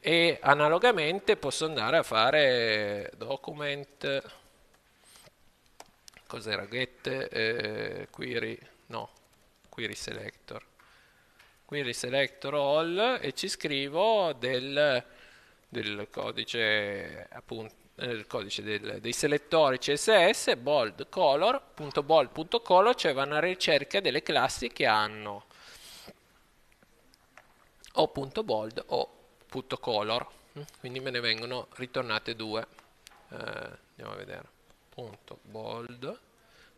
E analogamente posso andare a fare document, cos'era, get, eh, query, no, query selector query selector all e ci scrivo del, del codice appunto il codice del, dei selettori CSS bold color.bold.color cioè va alla ricerca delle classi che hanno o.bold o .color quindi me ne vengono ritornate due eh, andiamo a vedere punto bold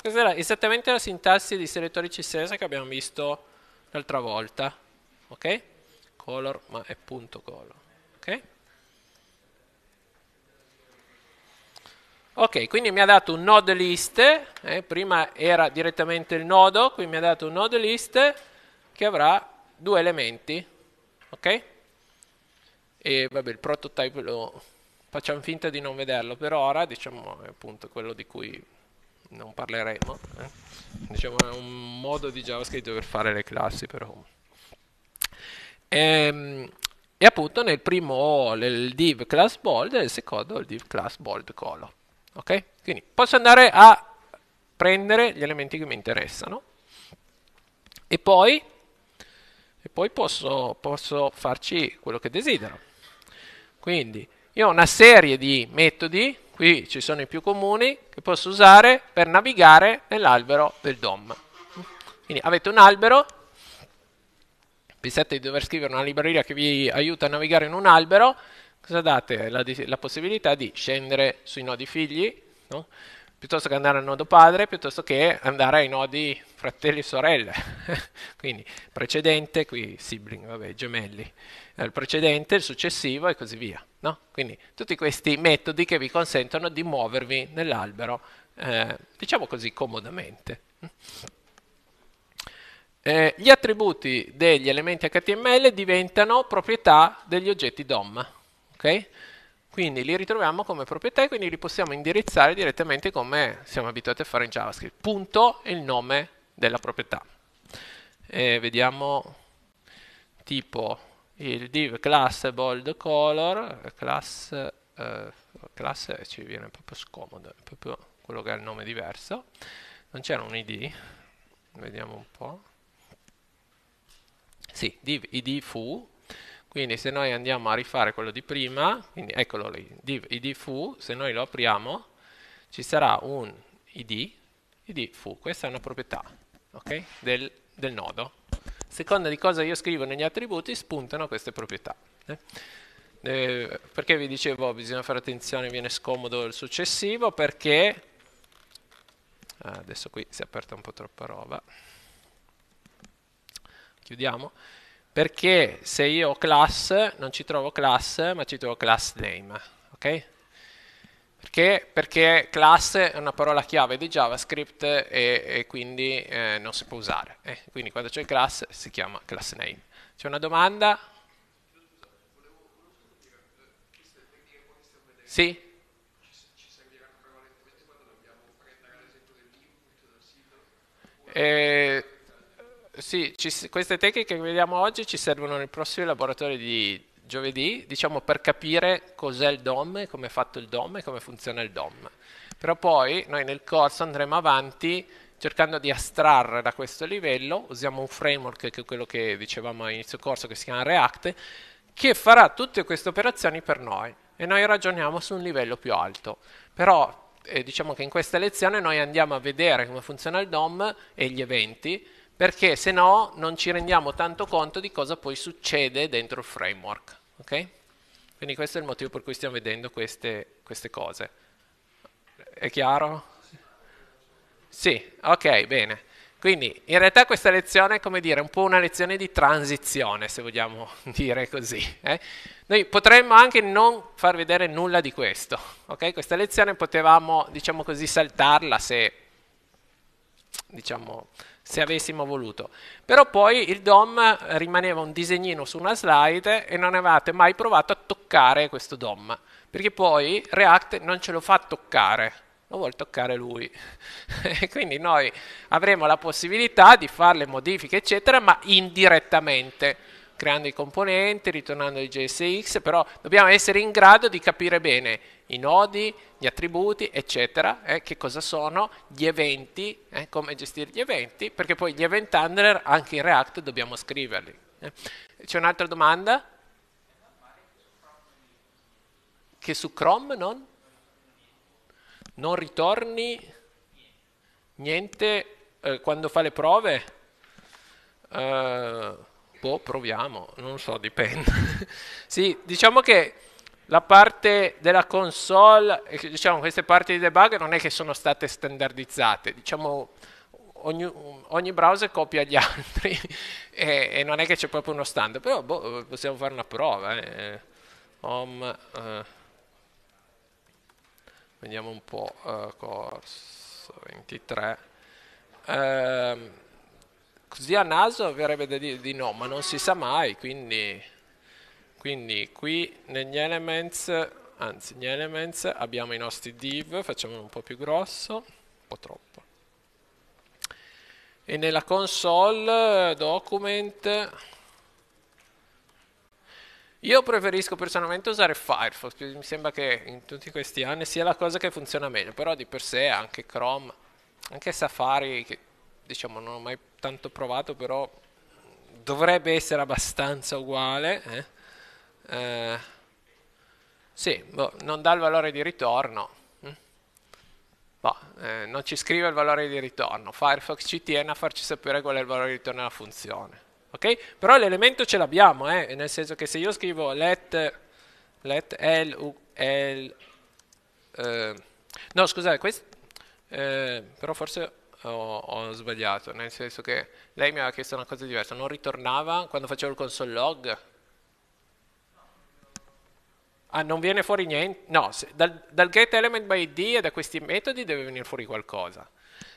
questa era esattamente la sintassi di selettori CSS che abbiamo visto l'altra volta. Ok? Color, ma è punto color. Ok? Ok, quindi mi ha dato un node list, eh, prima era direttamente il nodo, qui mi ha dato un node list che avrà due elementi, ok? E vabbè, il prototype lo facciamo finta di non vederlo per ora, diciamo è appunto quello di cui non parleremo. Eh? Diciamo è un modo di JavaScript per fare le classi però. E, ehm, e appunto nel primo ho il div class bold e nel secondo il div class bold color. Ok? Quindi posso andare a prendere gli elementi che mi interessano e poi, e poi posso, posso farci quello che desidero. Quindi io ho una serie di metodi Qui ci sono i più comuni che posso usare per navigare nell'albero del DOM. Quindi avete un albero, pensate di dover scrivere una libreria che vi aiuta a navigare in un albero, cosa date? La, la possibilità di scendere sui nodi figli, no? piuttosto che andare al nodo padre, piuttosto che andare ai nodi fratelli e sorelle. Quindi precedente, qui sibling, vabbè, gemelli. Eh, il precedente, il successivo e così via. No? Quindi tutti questi metodi che vi consentono di muovervi nell'albero, eh, diciamo così, comodamente. Eh, gli attributi degli elementi HTML diventano proprietà degli oggetti DOM. Okay? Quindi li ritroviamo come proprietà e quindi li possiamo indirizzare direttamente come siamo abituati a fare in JavaScript. Punto è il nome della proprietà. Eh, vediamo tipo il div class bold color class, eh, class ci viene proprio scomodo è proprio quello che ha il nome diverso non c'era un id vediamo un po' sì, div id fu quindi se noi andiamo a rifare quello di prima quindi eccolo lì, div id fu se noi lo apriamo ci sarà un id id fu, questa è una proprietà okay, del, del nodo seconda di cosa io scrivo negli attributi, spuntano queste proprietà. Eh? Eh, perché vi dicevo bisogna fare attenzione, viene scomodo il successivo, perché ah, adesso qui si è aperta un po' troppa roba. Chiudiamo. Perché se io ho class, non ci trovo class, ma ci trovo class name, ok? Perché? Perché class è una parola chiave di JavaScript e, e quindi eh, non si può usare. Eh, quindi quando c'è class si chiama class name. C'è una domanda? Sì? Eh, sì, ci, queste tecniche che vediamo oggi ci servono nei prossimi laboratori di giovedì, diciamo per capire cos'è il DOM, come è fatto il DOM e come funziona il DOM. Però poi noi nel corso andremo avanti cercando di astrarre da questo livello, usiamo un framework che è quello che dicevamo all'inizio corso che si chiama React, che farà tutte queste operazioni per noi e noi ragioniamo su un livello più alto. Però eh, diciamo che in questa lezione noi andiamo a vedere come funziona il DOM e gli eventi, perché se no non ci rendiamo tanto conto di cosa poi succede dentro il framework. Okay? Quindi questo è il motivo per cui stiamo vedendo queste, queste cose. È chiaro? Sì, ok, bene. Quindi in realtà questa lezione è come dire un po' una lezione di transizione, se vogliamo dire così. Eh? Noi potremmo anche non far vedere nulla di questo, ok? Questa lezione potevamo, diciamo così, saltarla se, diciamo, se avessimo voluto. Però poi il DOM rimaneva un disegnino su una slide e non avevate mai provato a toccare questo DOM, perché poi React non ce lo fa toccare, lo vuole toccare lui. Quindi noi avremo la possibilità di fare le modifiche, eccetera, ma indirettamente creando i componenti, ritornando ai JSX, però dobbiamo essere in grado di capire bene i nodi, gli attributi, eccetera, eh, che cosa sono, gli eventi, eh, come gestire gli eventi, perché poi gli event handler anche in React dobbiamo scriverli. Eh. C'è un'altra domanda? Che su Chrome non? Non ritorni niente eh, quando fa le prove? Uh, Boh, proviamo, non so, dipende. sì, diciamo che la parte della console, eh, diciamo queste parti di debug non è che sono state standardizzate, diciamo ogni, ogni browser copia gli altri e, e, non è che c'è proprio uno standard, però boh, possiamo fare una prova. Eh. Home, eh. vediamo un po', eh, corso 23. Eh, così a naso verrebbe da dire di no, ma non si sa mai, quindi, quindi qui negli elements, anzi negli elements abbiamo i nostri div, facciamolo un po' più grosso, un po' troppo. E nella console document io preferisco personalmente usare Firefox, mi sembra che in tutti questi anni sia la cosa che funziona meglio, però di per sé anche Chrome, anche Safari che diciamo non ho mai tanto provato, però dovrebbe essere abbastanza uguale. Eh? Eh, sì, boh, non dà il valore di ritorno. Hm. Boh, eh, non ci scrive il valore di ritorno. Firefox ci tiene a farci sapere qual è il valore di ritorno della funzione. Okay? Però l'elemento ce l'abbiamo, eh, nel senso che se io scrivo let, let l, u, l eh, no scusate, questo, eh, però forse ho, ho, sbagliato, nel senso che lei mi aveva chiesto una cosa diversa, non ritornava quando facevo il console log? Ah, non viene fuori niente? No, se, dal, dal get element by id e da questi metodi deve venire fuori qualcosa.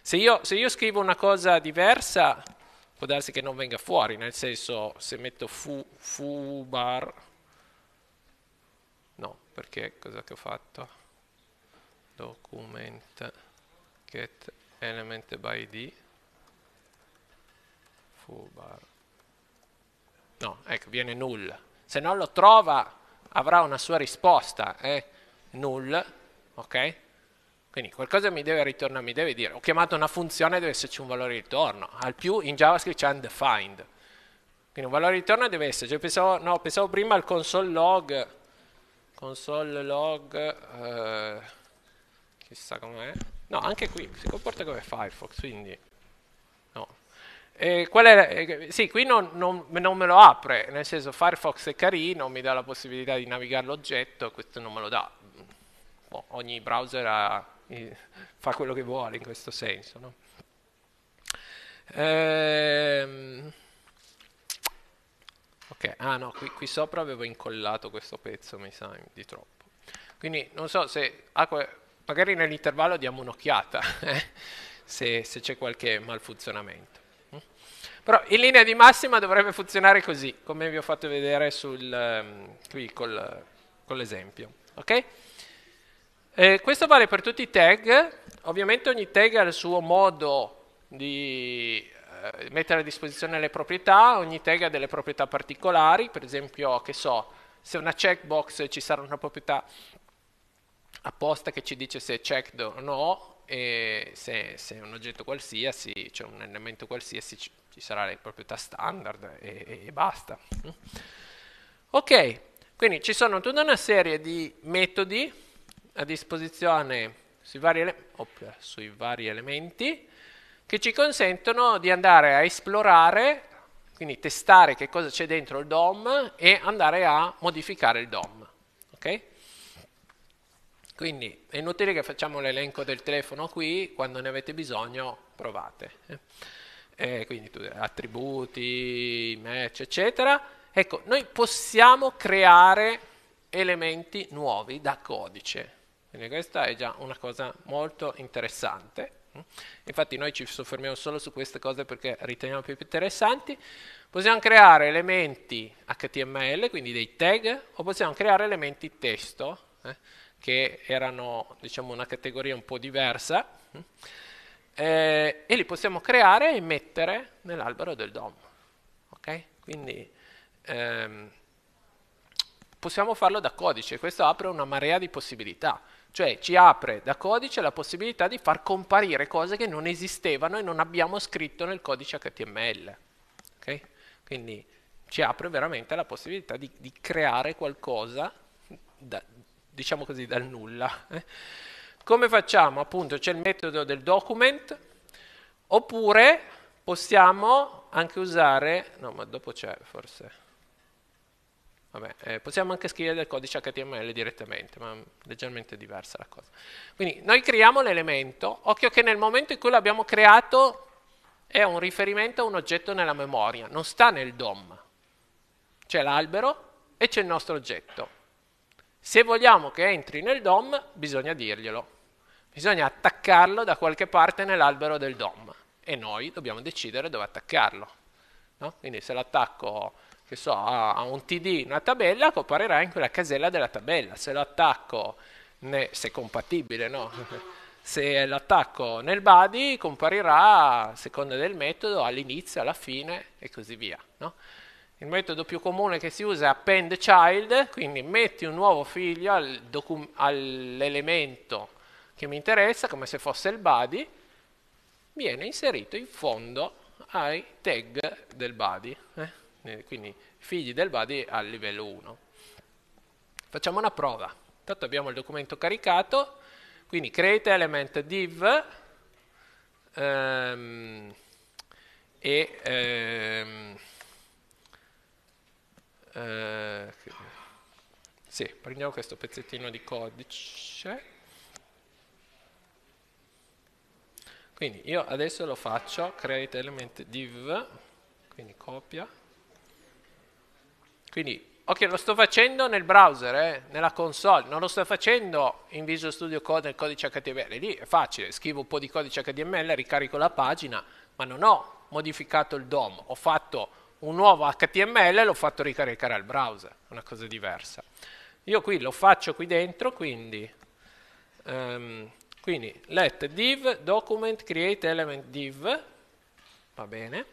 Se io, se io scrivo una cosa diversa, può darsi che non venga fuori, nel senso se metto foobar... No, perché cosa che ho fatto? Document get element by id foo bar no, ecco, viene null se non lo trova avrà una sua risposta è eh? null ok? Quindi qualcosa mi deve ritornare, mi deve dire, ho chiamato una funzione, deve esserci un valore di ritorno. Al più in JavaScript c'è undefined. Quindi un valore di ritorno deve esserci. Cioè, pensavo, no, pensavo prima al console log, console log, eh, chissà com'è. No, anche qui si comporta come Firefox, quindi... No. Eh, era, eh, sì, qui non, non, non, me lo apre, nel senso Firefox è carino, mi dà la possibilità di navigare l'oggetto, questo non me lo dà. Boh, ogni browser ha, fa quello che vuole in questo senso. No? Ehm... ok, ah no, qui, qui, sopra avevo incollato questo pezzo, mi sa, di troppo. Quindi non so se... Ah, magari nell'intervallo diamo un'occhiata eh, se, se c'è qualche malfunzionamento. Mm? Però in linea di massima dovrebbe funzionare così, come vi ho fatto vedere sul, ehm, qui col, con l'esempio. Okay? Eh, questo vale per tutti i tag, ovviamente ogni tag ha il suo modo di eh, mettere a disposizione le proprietà, ogni tag ha delle proprietà particolari, per esempio, che so, se una checkbox ci sarà una proprietà apposta che ci dice se è checked o no e se, se è un oggetto qualsiasi, cioè un elemento qualsiasi, ci, ci sarà le proprietà standard e, e basta. Ok, quindi ci sono tutta una serie di metodi a disposizione sui vari, ele- op, sui vari elementi che ci consentono di andare a esplorare, quindi testare che cosa c'è dentro il DOM e andare a modificare il DOM. Quindi è inutile che facciamo l'elenco del telefono qui, quando ne avete bisogno provate. Eh, quindi attributi, match, eccetera. Ecco, noi possiamo creare elementi nuovi da codice. Quindi questa è già una cosa molto interessante. Mm. Infatti noi ci soffermiamo solo su queste cose perché riteniamo più interessanti. Possiamo creare elementi HTML, quindi dei tag, o possiamo creare elementi testo. Eh? che erano diciamo, una categoria un po' diversa, eh, e li possiamo creare e mettere nell'albero del DOM. Okay? Quindi ehm, possiamo farlo da codice, questo apre una marea di possibilità, cioè ci apre da codice la possibilità di far comparire cose che non esistevano e non abbiamo scritto nel codice HTML. Okay? Quindi ci apre veramente la possibilità di, di creare qualcosa da, diciamo così, dal nulla. Eh? Come facciamo? Appunto c'è il metodo del document, oppure possiamo anche usare, no ma dopo c'è forse, Vabbè, eh, possiamo anche scrivere del codice HTML direttamente, ma leggermente diversa la cosa. Quindi noi creiamo l'elemento, occhio che nel momento in cui l'abbiamo creato è un riferimento a un oggetto nella memoria, non sta nel DOM. C'è l'albero e c'è il nostro oggetto. Se vogliamo che entri nel DOM, bisogna dirglielo. Bisogna attaccarlo da qualche parte nell'albero del DOM e noi dobbiamo decidere dove attaccarlo. No? Quindi se l'attacco so, a un TD, una tabella, comparirà in quella casella della tabella. Se l'attacco, se è compatibile, no? se l'attacco nel body, comparirà, a seconda del metodo, all'inizio, alla fine e così via. No? Il metodo più comune che si usa è append child, quindi metti un nuovo figlio al all'elemento che mi interessa, come se fosse il body, viene inserito in fondo ai tag del body, eh? eh quindi figli del body al livello 1. Facciamo una prova. Intanto abbiamo il documento caricato, quindi create element div ehm, e ehm, eh, sì, prendiamo questo pezzettino di codice. Quindi io adesso lo faccio, create element div, quindi copia. Quindi, ok, lo sto facendo nel browser, eh, nella console, non lo sto facendo in Visual Studio Code nel codice HTML. Lì è facile, scrivo un po' di codice HTML, ricarico la pagina, ma non ho modificato il DOM, ho fatto un nuovo HTML l'ho fatto ricaricare al browser, una cosa diversa. Io qui lo faccio qui dentro, quindi, um, quindi let div document create element div, va bene,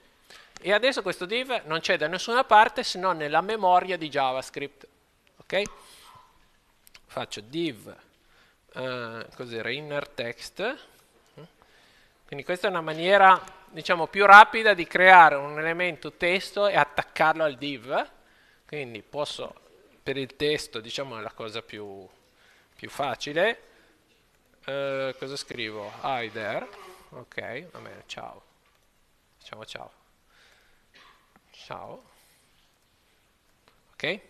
e adesso questo div non c'è da nessuna parte se non nella memoria di JavaScript, ok? Faccio div, uh, cos'era, inner text, quindi questa è una maniera diciamo, più rapida di creare un elemento testo e attaccarlo al div, quindi posso, per il testo diciamo è la cosa più, più facile, eh, cosa scrivo? Hi there, ok, va bene, ciao, facciamo ciao, ciao, ok?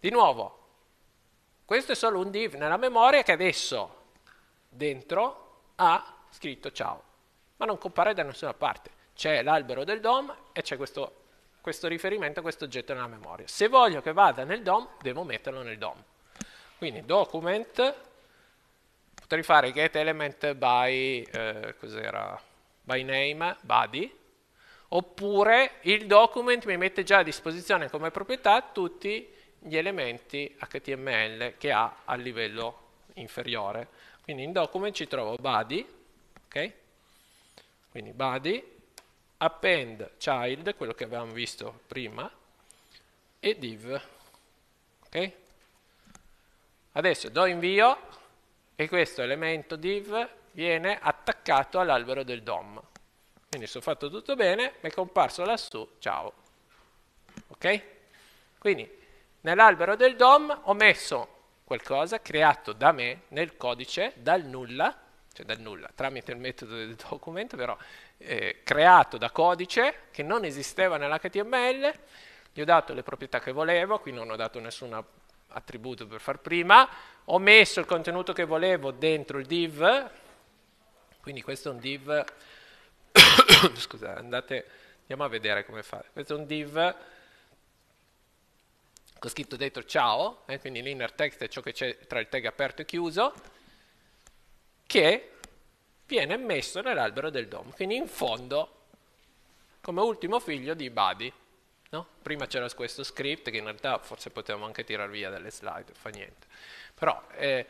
Di nuovo, questo è solo un div nella memoria che adesso dentro ha scritto ciao ma non compare da nessuna parte. C'è l'albero del DOM e c'è questo, questo riferimento, questo oggetto nella memoria. Se voglio che vada nel DOM, devo metterlo nel DOM. Quindi document, potrei fare get element by, eh, by name, body, oppure il document mi mette già a disposizione come proprietà tutti gli elementi HTML che ha a livello inferiore. Quindi in document ci trovo body, okay? Quindi body, append child, quello che avevamo visto prima, e div. Ok? Adesso do invio e questo elemento div viene attaccato all'albero del DOM. Quindi se ho fatto tutto bene, mi è comparso lassù, ciao. Ok? Quindi nell'albero del DOM ho messo qualcosa creato da me nel codice, dal nulla, cioè dal nulla, tramite il metodo del documento però eh, creato da codice che non esisteva nell'HTML, gli ho dato le proprietà che volevo, qui non ho dato nessun attributo per far prima, ho messo il contenuto che volevo dentro il div, quindi questo è un div, scusate, andate, andiamo a vedere come fare, questo è un div con scritto dentro ciao, eh, quindi l'inner text è ciò che c'è tra il tag aperto e chiuso, che viene messo nell'albero del Dom, quindi in fondo come ultimo figlio di Buddy. No? Prima c'era questo script che in realtà forse potevamo anche tirar via dalle slide, fa niente. Però eh,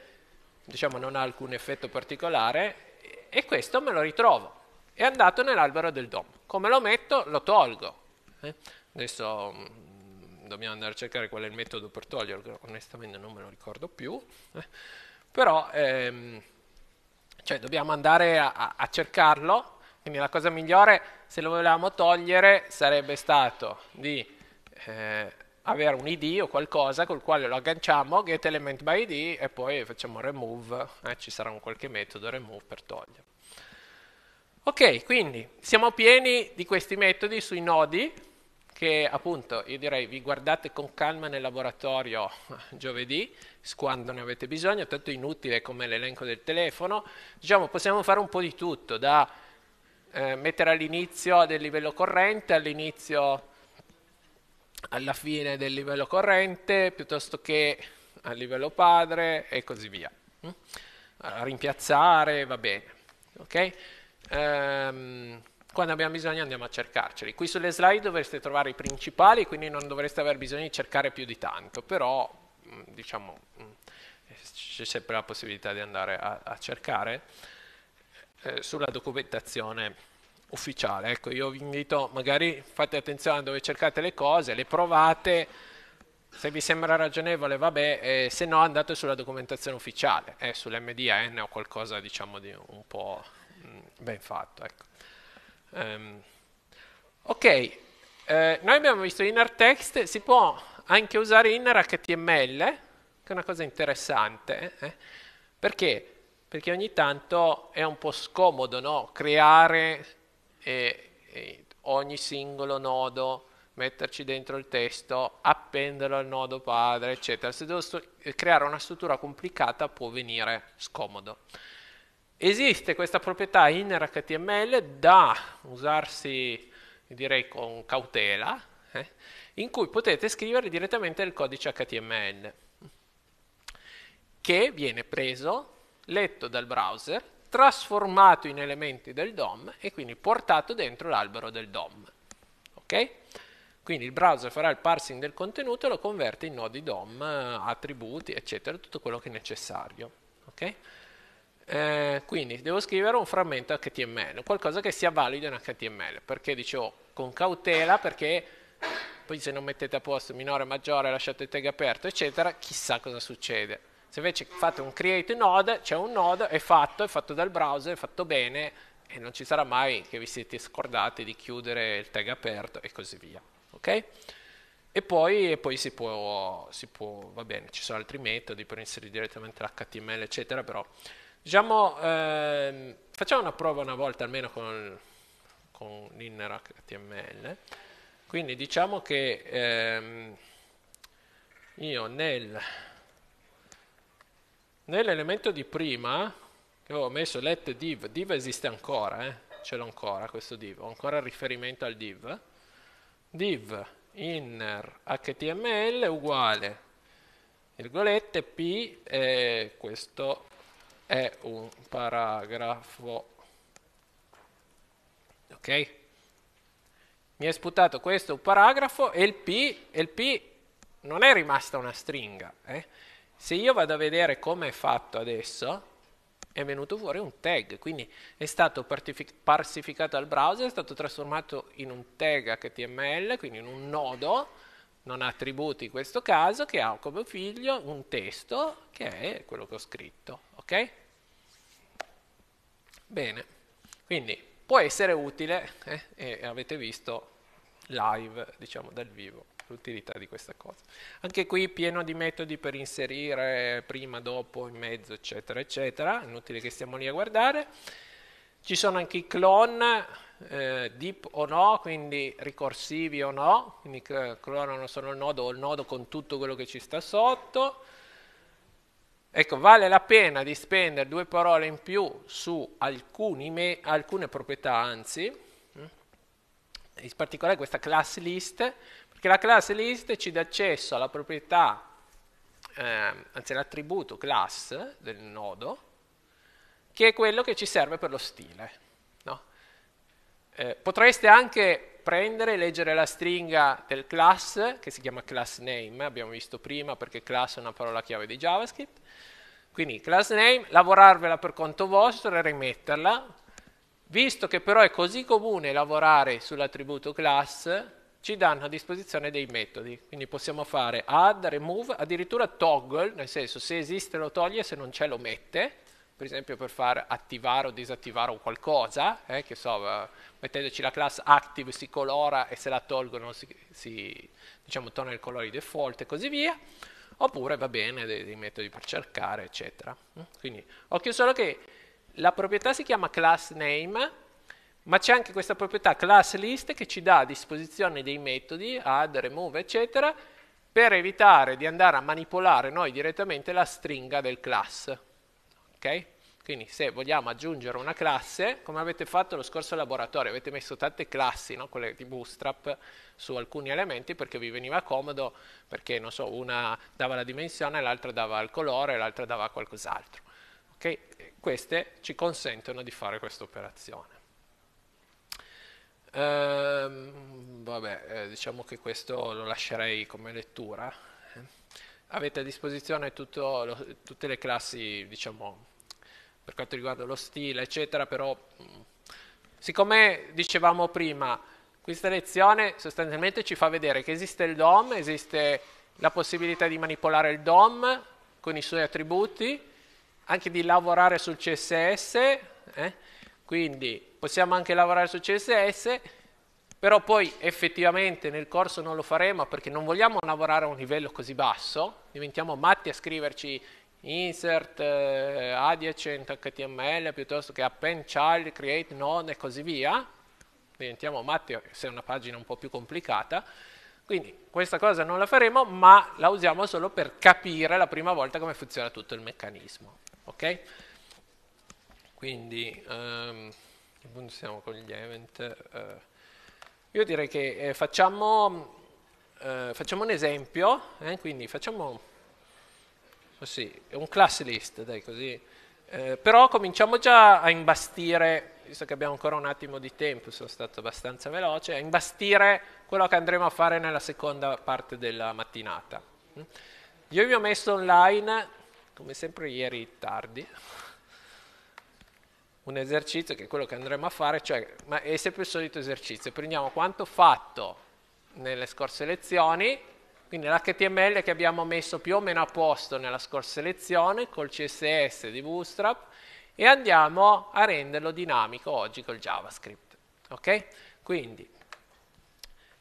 diciamo non ha alcun effetto particolare e questo me lo ritrovo. È andato nell'albero del Dom. Come lo metto? Lo tolgo. Eh? Adesso mm, dobbiamo andare a cercare qual è il metodo per toglierlo, onestamente non me lo ricordo più. Eh? Però ehm, cioè dobbiamo andare a, a cercarlo, quindi la cosa migliore se lo volevamo togliere sarebbe stato di eh, avere un id o qualcosa col quale lo agganciamo, get element by id e poi facciamo remove, eh, ci sarà un qualche metodo remove per togliere. Ok, quindi siamo pieni di questi metodi sui nodi, che appunto io direi vi guardate con calma nel laboratorio giovedì quando ne avete bisogno, tanto inutile come l'elenco del telefono, diciamo possiamo fare un po' di tutto, da eh, mettere all'inizio del livello corrente, all'inizio alla fine del livello corrente, piuttosto che a livello padre e così via. Mm? Rimpiazzare, va bene. Okay? Um, quando abbiamo bisogno andiamo a cercarceli. Qui sulle slide dovreste trovare i principali, quindi non dovreste aver bisogno di cercare più di tanto, però mm, diciamo mm, c'è sempre la possibilità di andare a, a cercare eh, sulla documentazione ufficiale. Ecco, io vi invito, magari fate attenzione a dove cercate le cose, le provate, se vi sembra ragionevole, vabbè, eh, se no andate sulla documentazione ufficiale, eh, sull'MDN o qualcosa diciamo di un po' mm, ben fatto. Ecco. Um, ok, eh, noi abbiamo visto inner text, si può anche usare inner HTML, che è una cosa interessante, eh? perché? Perché ogni tanto è un po' scomodo no? creare eh, ogni singolo nodo, metterci dentro il testo, appenderlo al nodo padre, eccetera. Se devo creare una struttura complicata può venire scomodo. Esiste questa proprietà in HTML da usarsi direi con cautela, eh, in cui potete scrivere direttamente il codice HTML che viene preso, letto dal browser, trasformato in elementi del DOM e quindi portato dentro l'albero del DOM. Okay? Quindi il browser farà il parsing del contenuto e lo converte in nodi DOM, attributi, eccetera, tutto quello che è necessario. Okay? Eh, quindi devo scrivere un frammento HTML, qualcosa che sia valido in HTML, perché dicevo con cautela, perché poi se non mettete a posto minore, maggiore, lasciate il tag aperto, eccetera, chissà cosa succede. Se invece fate un create node, c'è un node, è fatto, è fatto dal browser, è fatto bene e non ci sarà mai che vi siete scordati di chiudere il tag aperto e così via. Okay? E poi, e poi si, può, si può, va bene, ci sono altri metodi per inserire direttamente l'HTML, eccetera, però Diciamo, ehm, facciamo una prova una volta almeno con, con l'inner HTML. Quindi diciamo che ehm, io nel, nell'elemento di prima, che avevo messo let div, div esiste ancora, eh? ce l'ho ancora questo div, ho ancora riferimento al div, div inner html uguale virgolette p eh, questo è un paragrafo ok mi è sputato questo paragrafo e il p, e il p non è rimasta una stringa eh? se io vado a vedere come è fatto adesso è venuto fuori un tag, quindi è stato parsificato al browser, è stato trasformato in un tag HTML, quindi in un nodo, non ha attributi in questo caso, che ha come figlio un testo che è quello che ho scritto. Ok? Bene, quindi può essere utile, eh, e avete visto live, diciamo dal vivo, l'utilità di questa cosa. Anche qui pieno di metodi per inserire prima, dopo, in mezzo, eccetera, eccetera, inutile che stiamo lì a guardare. Ci sono anche i clone, eh, deep o no, quindi ricorsivi o no, quindi clonano solo il nodo o il nodo con tutto quello che ci sta sotto. Ecco, vale la pena di spendere due parole in più su me- alcune proprietà, anzi, mm? in particolare questa class list, perché la class list ci dà accesso alla proprietà, ehm, anzi all'attributo class del nodo, che è quello che ci serve per lo stile. Eh, potreste anche prendere e leggere la stringa del class, che si chiama class name, abbiamo visto prima perché class è una parola chiave di JavaScript, quindi class name, lavorarvela per conto vostro e rimetterla, visto che però è così comune lavorare sull'attributo class, ci danno a disposizione dei metodi, quindi possiamo fare add, remove, addirittura toggle, nel senso se esiste lo toglie, se non c'è lo mette, per esempio per far attivare o disattivare un qualcosa, eh, che so, eh, mettendoci la classe active si colora e se la tolgono si, si diciamo, torna il colore default e così via, oppure va bene dei, dei metodi per cercare, eccetera. Mm? Quindi occhio solo che la proprietà si chiama class name, ma c'è anche questa proprietà class list che ci dà a disposizione dei metodi, add, remove, eccetera, per evitare di andare a manipolare noi direttamente la stringa del class ok? Quindi se vogliamo aggiungere una classe, come avete fatto lo scorso laboratorio, avete messo tante classi, no? quelle di bootstrap, su alcuni elementi perché vi veniva comodo, perché non so, una dava la dimensione, l'altra dava il colore, l'altra dava qualcos'altro. Okay? Queste ci consentono di fare questa operazione. Ehm, vabbè, eh, diciamo che questo lo lascerei come lettura. Eh. Avete a disposizione tutto, lo, tutte le classi, diciamo, per quanto riguarda lo stile, eccetera, però siccome dicevamo prima, questa lezione sostanzialmente ci fa vedere che esiste il DOM, esiste la possibilità di manipolare il DOM con i suoi attributi, anche di lavorare sul CSS, eh? quindi possiamo anche lavorare sul CSS, però poi effettivamente nel corso non lo faremo perché non vogliamo lavorare a un livello così basso, diventiamo matti a scriverci insert, eh, adiacent HTML piuttosto che append child, create none e così via. Diventiamo matti se è una pagina un po' più complicata. Quindi questa cosa non la faremo, ma la usiamo solo per capire la prima volta come funziona tutto il meccanismo. Ok? Quindi, ehm, che con gli event? Eh, io direi che eh, facciamo, eh, facciamo, un esempio, eh, quindi facciamo sì, è un class list, dai così. Eh, però cominciamo già a imbastire, visto che abbiamo ancora un attimo di tempo, sono stato abbastanza veloce, a imbastire quello che andremo a fare nella seconda parte della mattinata. Io vi ho messo online, come sempre ieri tardi, un esercizio che è quello che andremo a fare, cioè, ma è sempre il solito esercizio, prendiamo quanto fatto nelle scorse lezioni, quindi l'HTML che abbiamo messo più o meno a posto nella scorsa lezione col CSS di Bootstrap e andiamo a renderlo dinamico oggi col JavaScript. Ok? Quindi,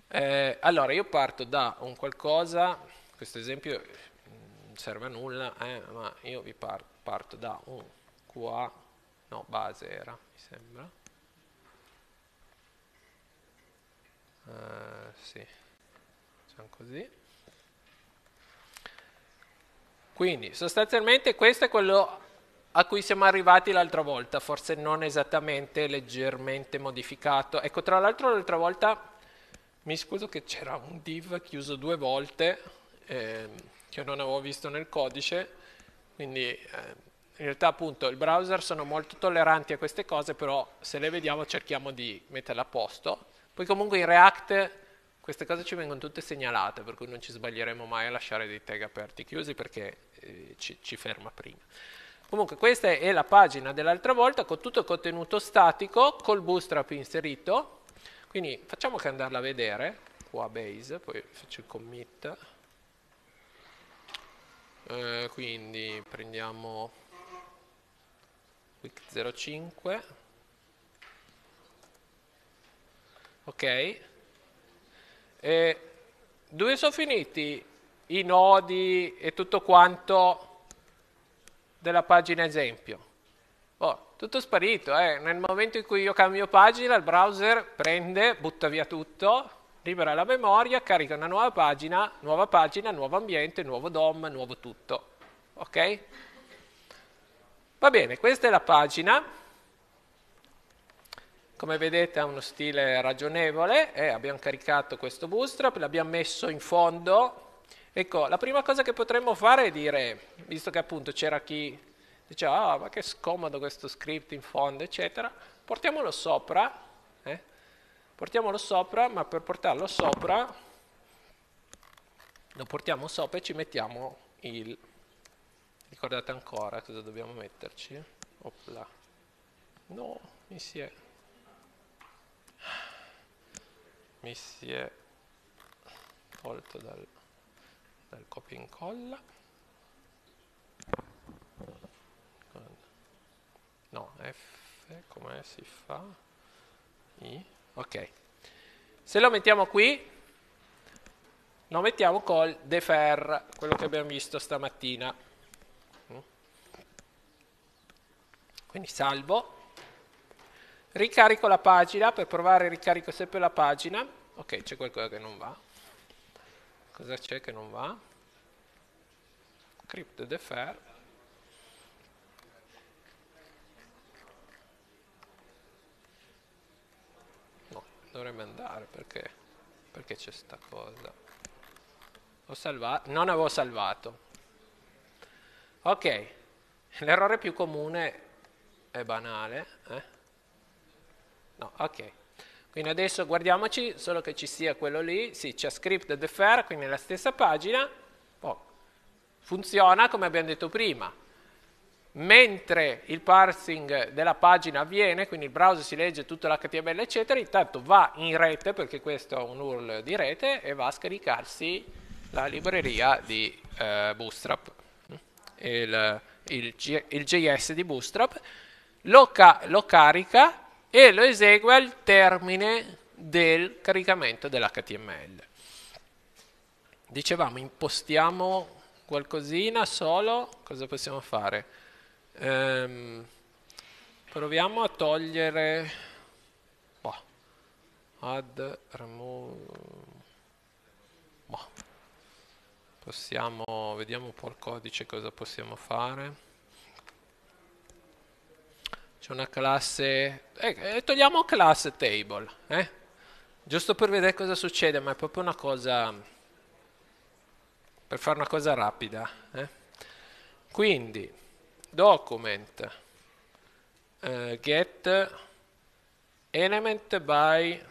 eh, allora io parto da un qualcosa, questo esempio mm, non serve a nulla, eh, ma io vi par parto da un QA, no base era, mi sembra. Uh, sì, facciamo così. Quindi sostanzialmente questo è quello a cui siamo arrivati l'altra volta, forse non esattamente, leggermente modificato. Ecco, tra l'altro l'altra volta mi scuso che c'era un div chiuso due volte eh, che non avevo visto nel codice, quindi eh, in realtà appunto i browser sono molto tolleranti a queste cose, però se le vediamo cerchiamo di metterle a posto. Poi comunque in React queste cose ci vengono tutte segnalate, per cui non ci sbaglieremo mai a lasciare dei tag aperti e chiusi perché eh, ci, ci ferma prima. Comunque questa è la pagina dell'altra volta con tutto il contenuto statico col bootstrap inserito. Quindi facciamo che andarla a vedere qua base, poi faccio il commit. Eh, quindi prendiamo week 05. Ok. Eh, dove sono finiti i nodi e tutto quanto della pagina esempio? Oh, tutto sparito, eh? nel momento in cui io cambio pagina il browser prende, butta via tutto, libera la memoria, carica una nuova pagina, nuova pagina, nuovo ambiente, nuovo DOM, nuovo tutto. Ok? Va bene, questa è la pagina. Come vedete ha uno stile ragionevole e eh, abbiamo caricato questo bootstrap, l'abbiamo messo in fondo. Ecco, la prima cosa che potremmo fare è dire, visto che appunto c'era chi diceva ah, ma che scomodo questo script in fondo, eccetera, portiamolo sopra, eh? portiamolo sopra, ma per portarlo sopra lo portiamo sopra e ci mettiamo il... Ricordate ancora cosa dobbiamo metterci? Opla. No, mi si è... mi si è tolto dal, dal copia e incolla no F come si fa I ok se lo mettiamo qui lo mettiamo col defer quello che abbiamo visto stamattina mm. quindi salvo ricarico la pagina, per provare ricarico sempre la pagina, ok c'è qualcosa che non va, cosa c'è che non va? Crypto defer, no, dovrebbe andare perché, perché c'è sta cosa, ho salvato, non avevo salvato, ok, l'errore più comune è banale, eh? No, ok. Quindi adesso guardiamoci, solo che ci sia quello lì, sì, c'è script defer, quindi la stessa pagina, oh, funziona come abbiamo detto prima. Mentre il parsing della pagina avviene, quindi il browser si legge tutto l'HTML eccetera, intanto va in rete, perché questo è un URL di rete, e va a scaricarsi la libreria di eh, Bootstrap, il, il, il JS di Bootstrap, lo, ca lo carica e lo esegue al termine del caricamento dell'HTML. Dicevamo impostiamo qualcosina solo, cosa possiamo fare? Ehm, proviamo a togliere boh, add remove boh. possiamo vediamo un po' il codice cosa possiamo fare c'è una classe, eh, eh, togliamo class table, eh? giusto per vedere cosa succede, ma è proprio una cosa, per fare una cosa rapida. Eh? Quindi, document, eh, get element by,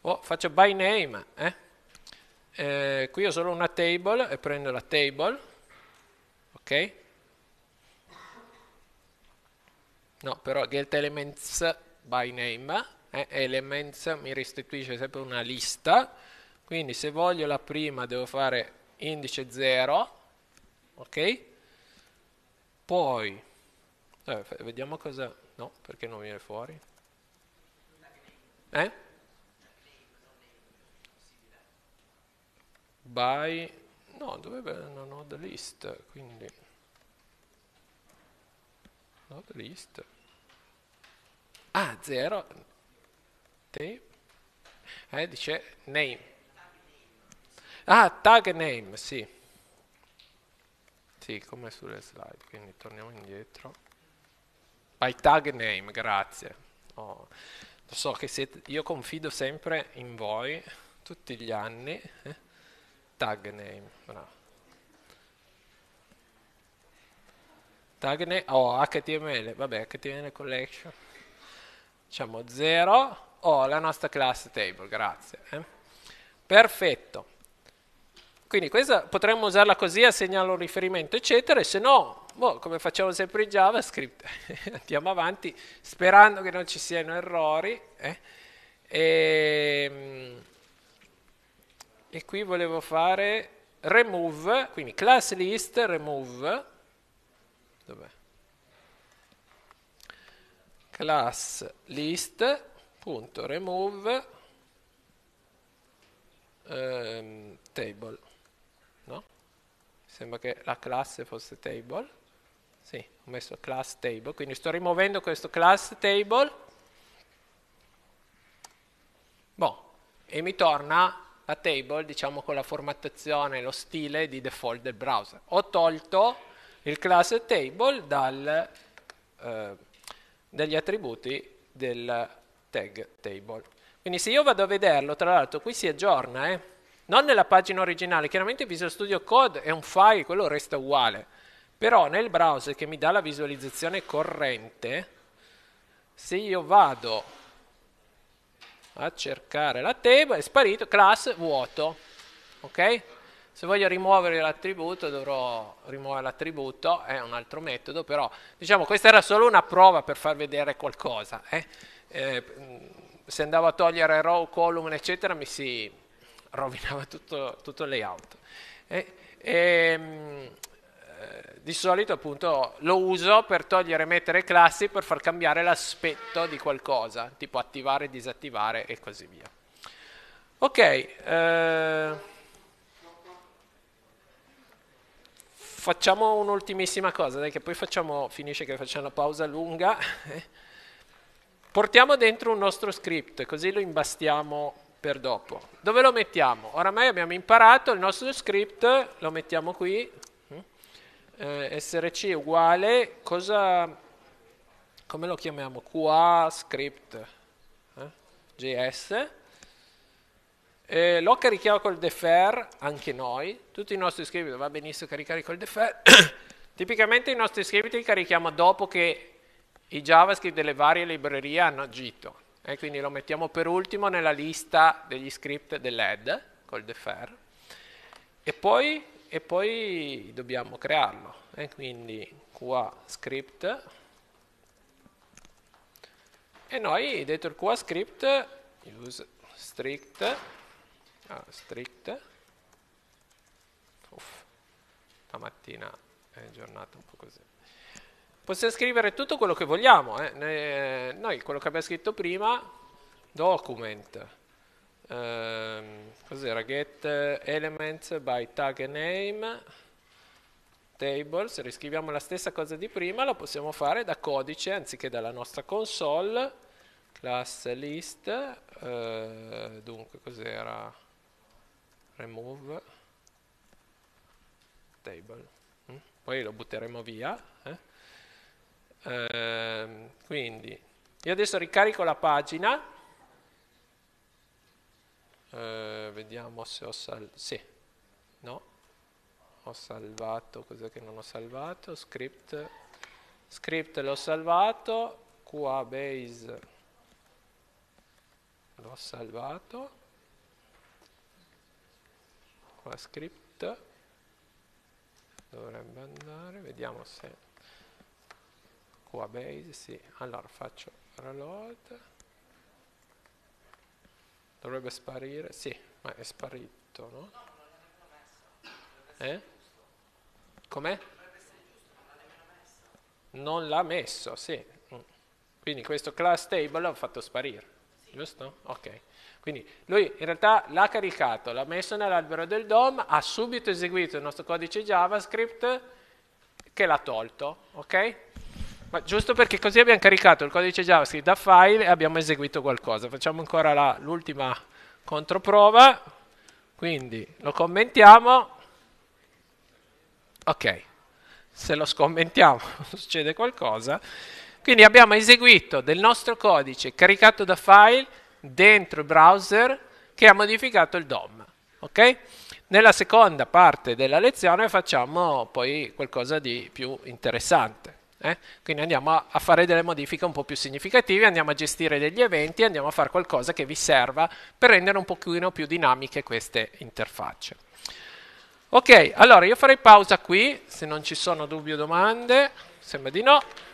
oh, faccio by name, eh? Eh, qui ho solo una table e prendo la table, ok? No, però get elements by name, eh, elements mi restituisce sempre una lista, quindi se voglio la prima devo fare indice 0, ok? Poi, eh, vediamo cosa... No, perché non viene fuori? Eh? By... No, dovrebbe... non ho the list, quindi... Not list... Ah, 0. Eh, dice name. Ah, tag name, sì. Sì, come sulle slide, quindi torniamo indietro. By tag name, grazie. Oh. Lo so che siete, io confido sempre in voi, tutti gli anni. Eh? Tag name, bravo. Tag name, oh, HTML, vabbè, HTML collection facciamo 0 o la nostra class table, grazie. Eh? Perfetto. Quindi questa, potremmo usarla così a segnare un riferimento, eccetera, e se no, boh, come facciamo sempre in JavaScript, andiamo avanti sperando che non ci siano errori. Eh? E, ehm, e qui volevo fare remove, quindi class list remove, dov'è? class list.remove ehm, table no? sembra che la classe fosse table sì, ho messo class table quindi sto rimuovendo questo class table Boh, e mi torna la table diciamo con la formattazione lo stile di default del browser ho tolto il class table dal eh, dagli attributi del tag table. Quindi se io vado a vederlo, tra l'altro qui si aggiorna, eh? non nella pagina originale, chiaramente Visual Studio Code è un file, quello resta uguale, però nel browser che mi dà la visualizzazione corrente, se io vado a cercare la table, è sparito class vuoto, ok? Se voglio rimuovere l'attributo dovrò rimuovere l'attributo, è un altro metodo, però diciamo questa era solo una prova per far vedere qualcosa. Eh? Eh, se andavo a togliere row, column, eccetera, mi si rovinava tutto, tutto il layout. Eh? E, ehm, eh, di solito appunto lo uso per togliere e mettere classi per far cambiare l'aspetto di qualcosa, tipo attivare, disattivare e così via. Ok, eh, Facciamo un'ultimissima cosa, dai, che poi facciamo, finisce che facciamo una pausa lunga. Eh. Portiamo dentro un nostro script, così lo imbastiamo per dopo. Dove lo mettiamo? Oramai abbiamo imparato il nostro script, lo mettiamo qui. Mm, eh, src uguale, cosa, come lo chiamiamo? QA script eh? js eh, lo carichiamo col defer, anche noi, tutti i nostri iscritti, va benissimo caricare col defer, tipicamente i nostri iscritti li carichiamo dopo che i javascript delle varie librerie hanno agito, eh, quindi lo mettiamo per ultimo nella lista degli script dell'ed, col defer, e poi, e poi dobbiamo crearlo, eh, quindi qua script, e noi dentro il qua script, use strict, ah, strict Uff, la mattina è giornata un po' così possiamo scrivere tutto quello che vogliamo eh. noi quello che abbiamo scritto prima document ehm, cos'era get elements by tag and name tables riscriviamo la stessa cosa di prima lo possiamo fare da codice anziché dalla nostra console class list eh, dunque cos'era remove table mm. poi lo butteremo via eh? ehm, quindi io adesso ricarico la pagina ehm, vediamo se ho salvato sì. no ho salvato cos'è che non ho salvato script script l'ho salvato QA base l'ho salvato la script dovrebbe andare, vediamo se qua base, sì, allora faccio reload, dovrebbe sparire, sì, ma è sparito, no? Eh? Com'è? Non l'ha messo, sì. Mm. Quindi questo class table l'ho fatto sparire, giusto? Ok. Quindi lui in realtà l'ha caricato, l'ha messo nell'albero del DOM, ha subito eseguito il nostro codice JavaScript che l'ha tolto, ok? Ma giusto perché così abbiamo caricato il codice JavaScript da file e abbiamo eseguito qualcosa. Facciamo ancora l'ultima controprova, quindi lo commentiamo, ok, se lo scommentiamo succede qualcosa, quindi abbiamo eseguito del nostro codice caricato da file dentro il browser che ha modificato il DOM. Okay? Nella seconda parte della lezione facciamo poi qualcosa di più interessante. Eh? Quindi andiamo a fare delle modifiche un po' più significative, andiamo a gestire degli eventi, andiamo a fare qualcosa che vi serva per rendere un pochino più dinamiche queste interfacce. Ok, allora io farei pausa qui, se non ci sono dubbi o domande, sembra di no.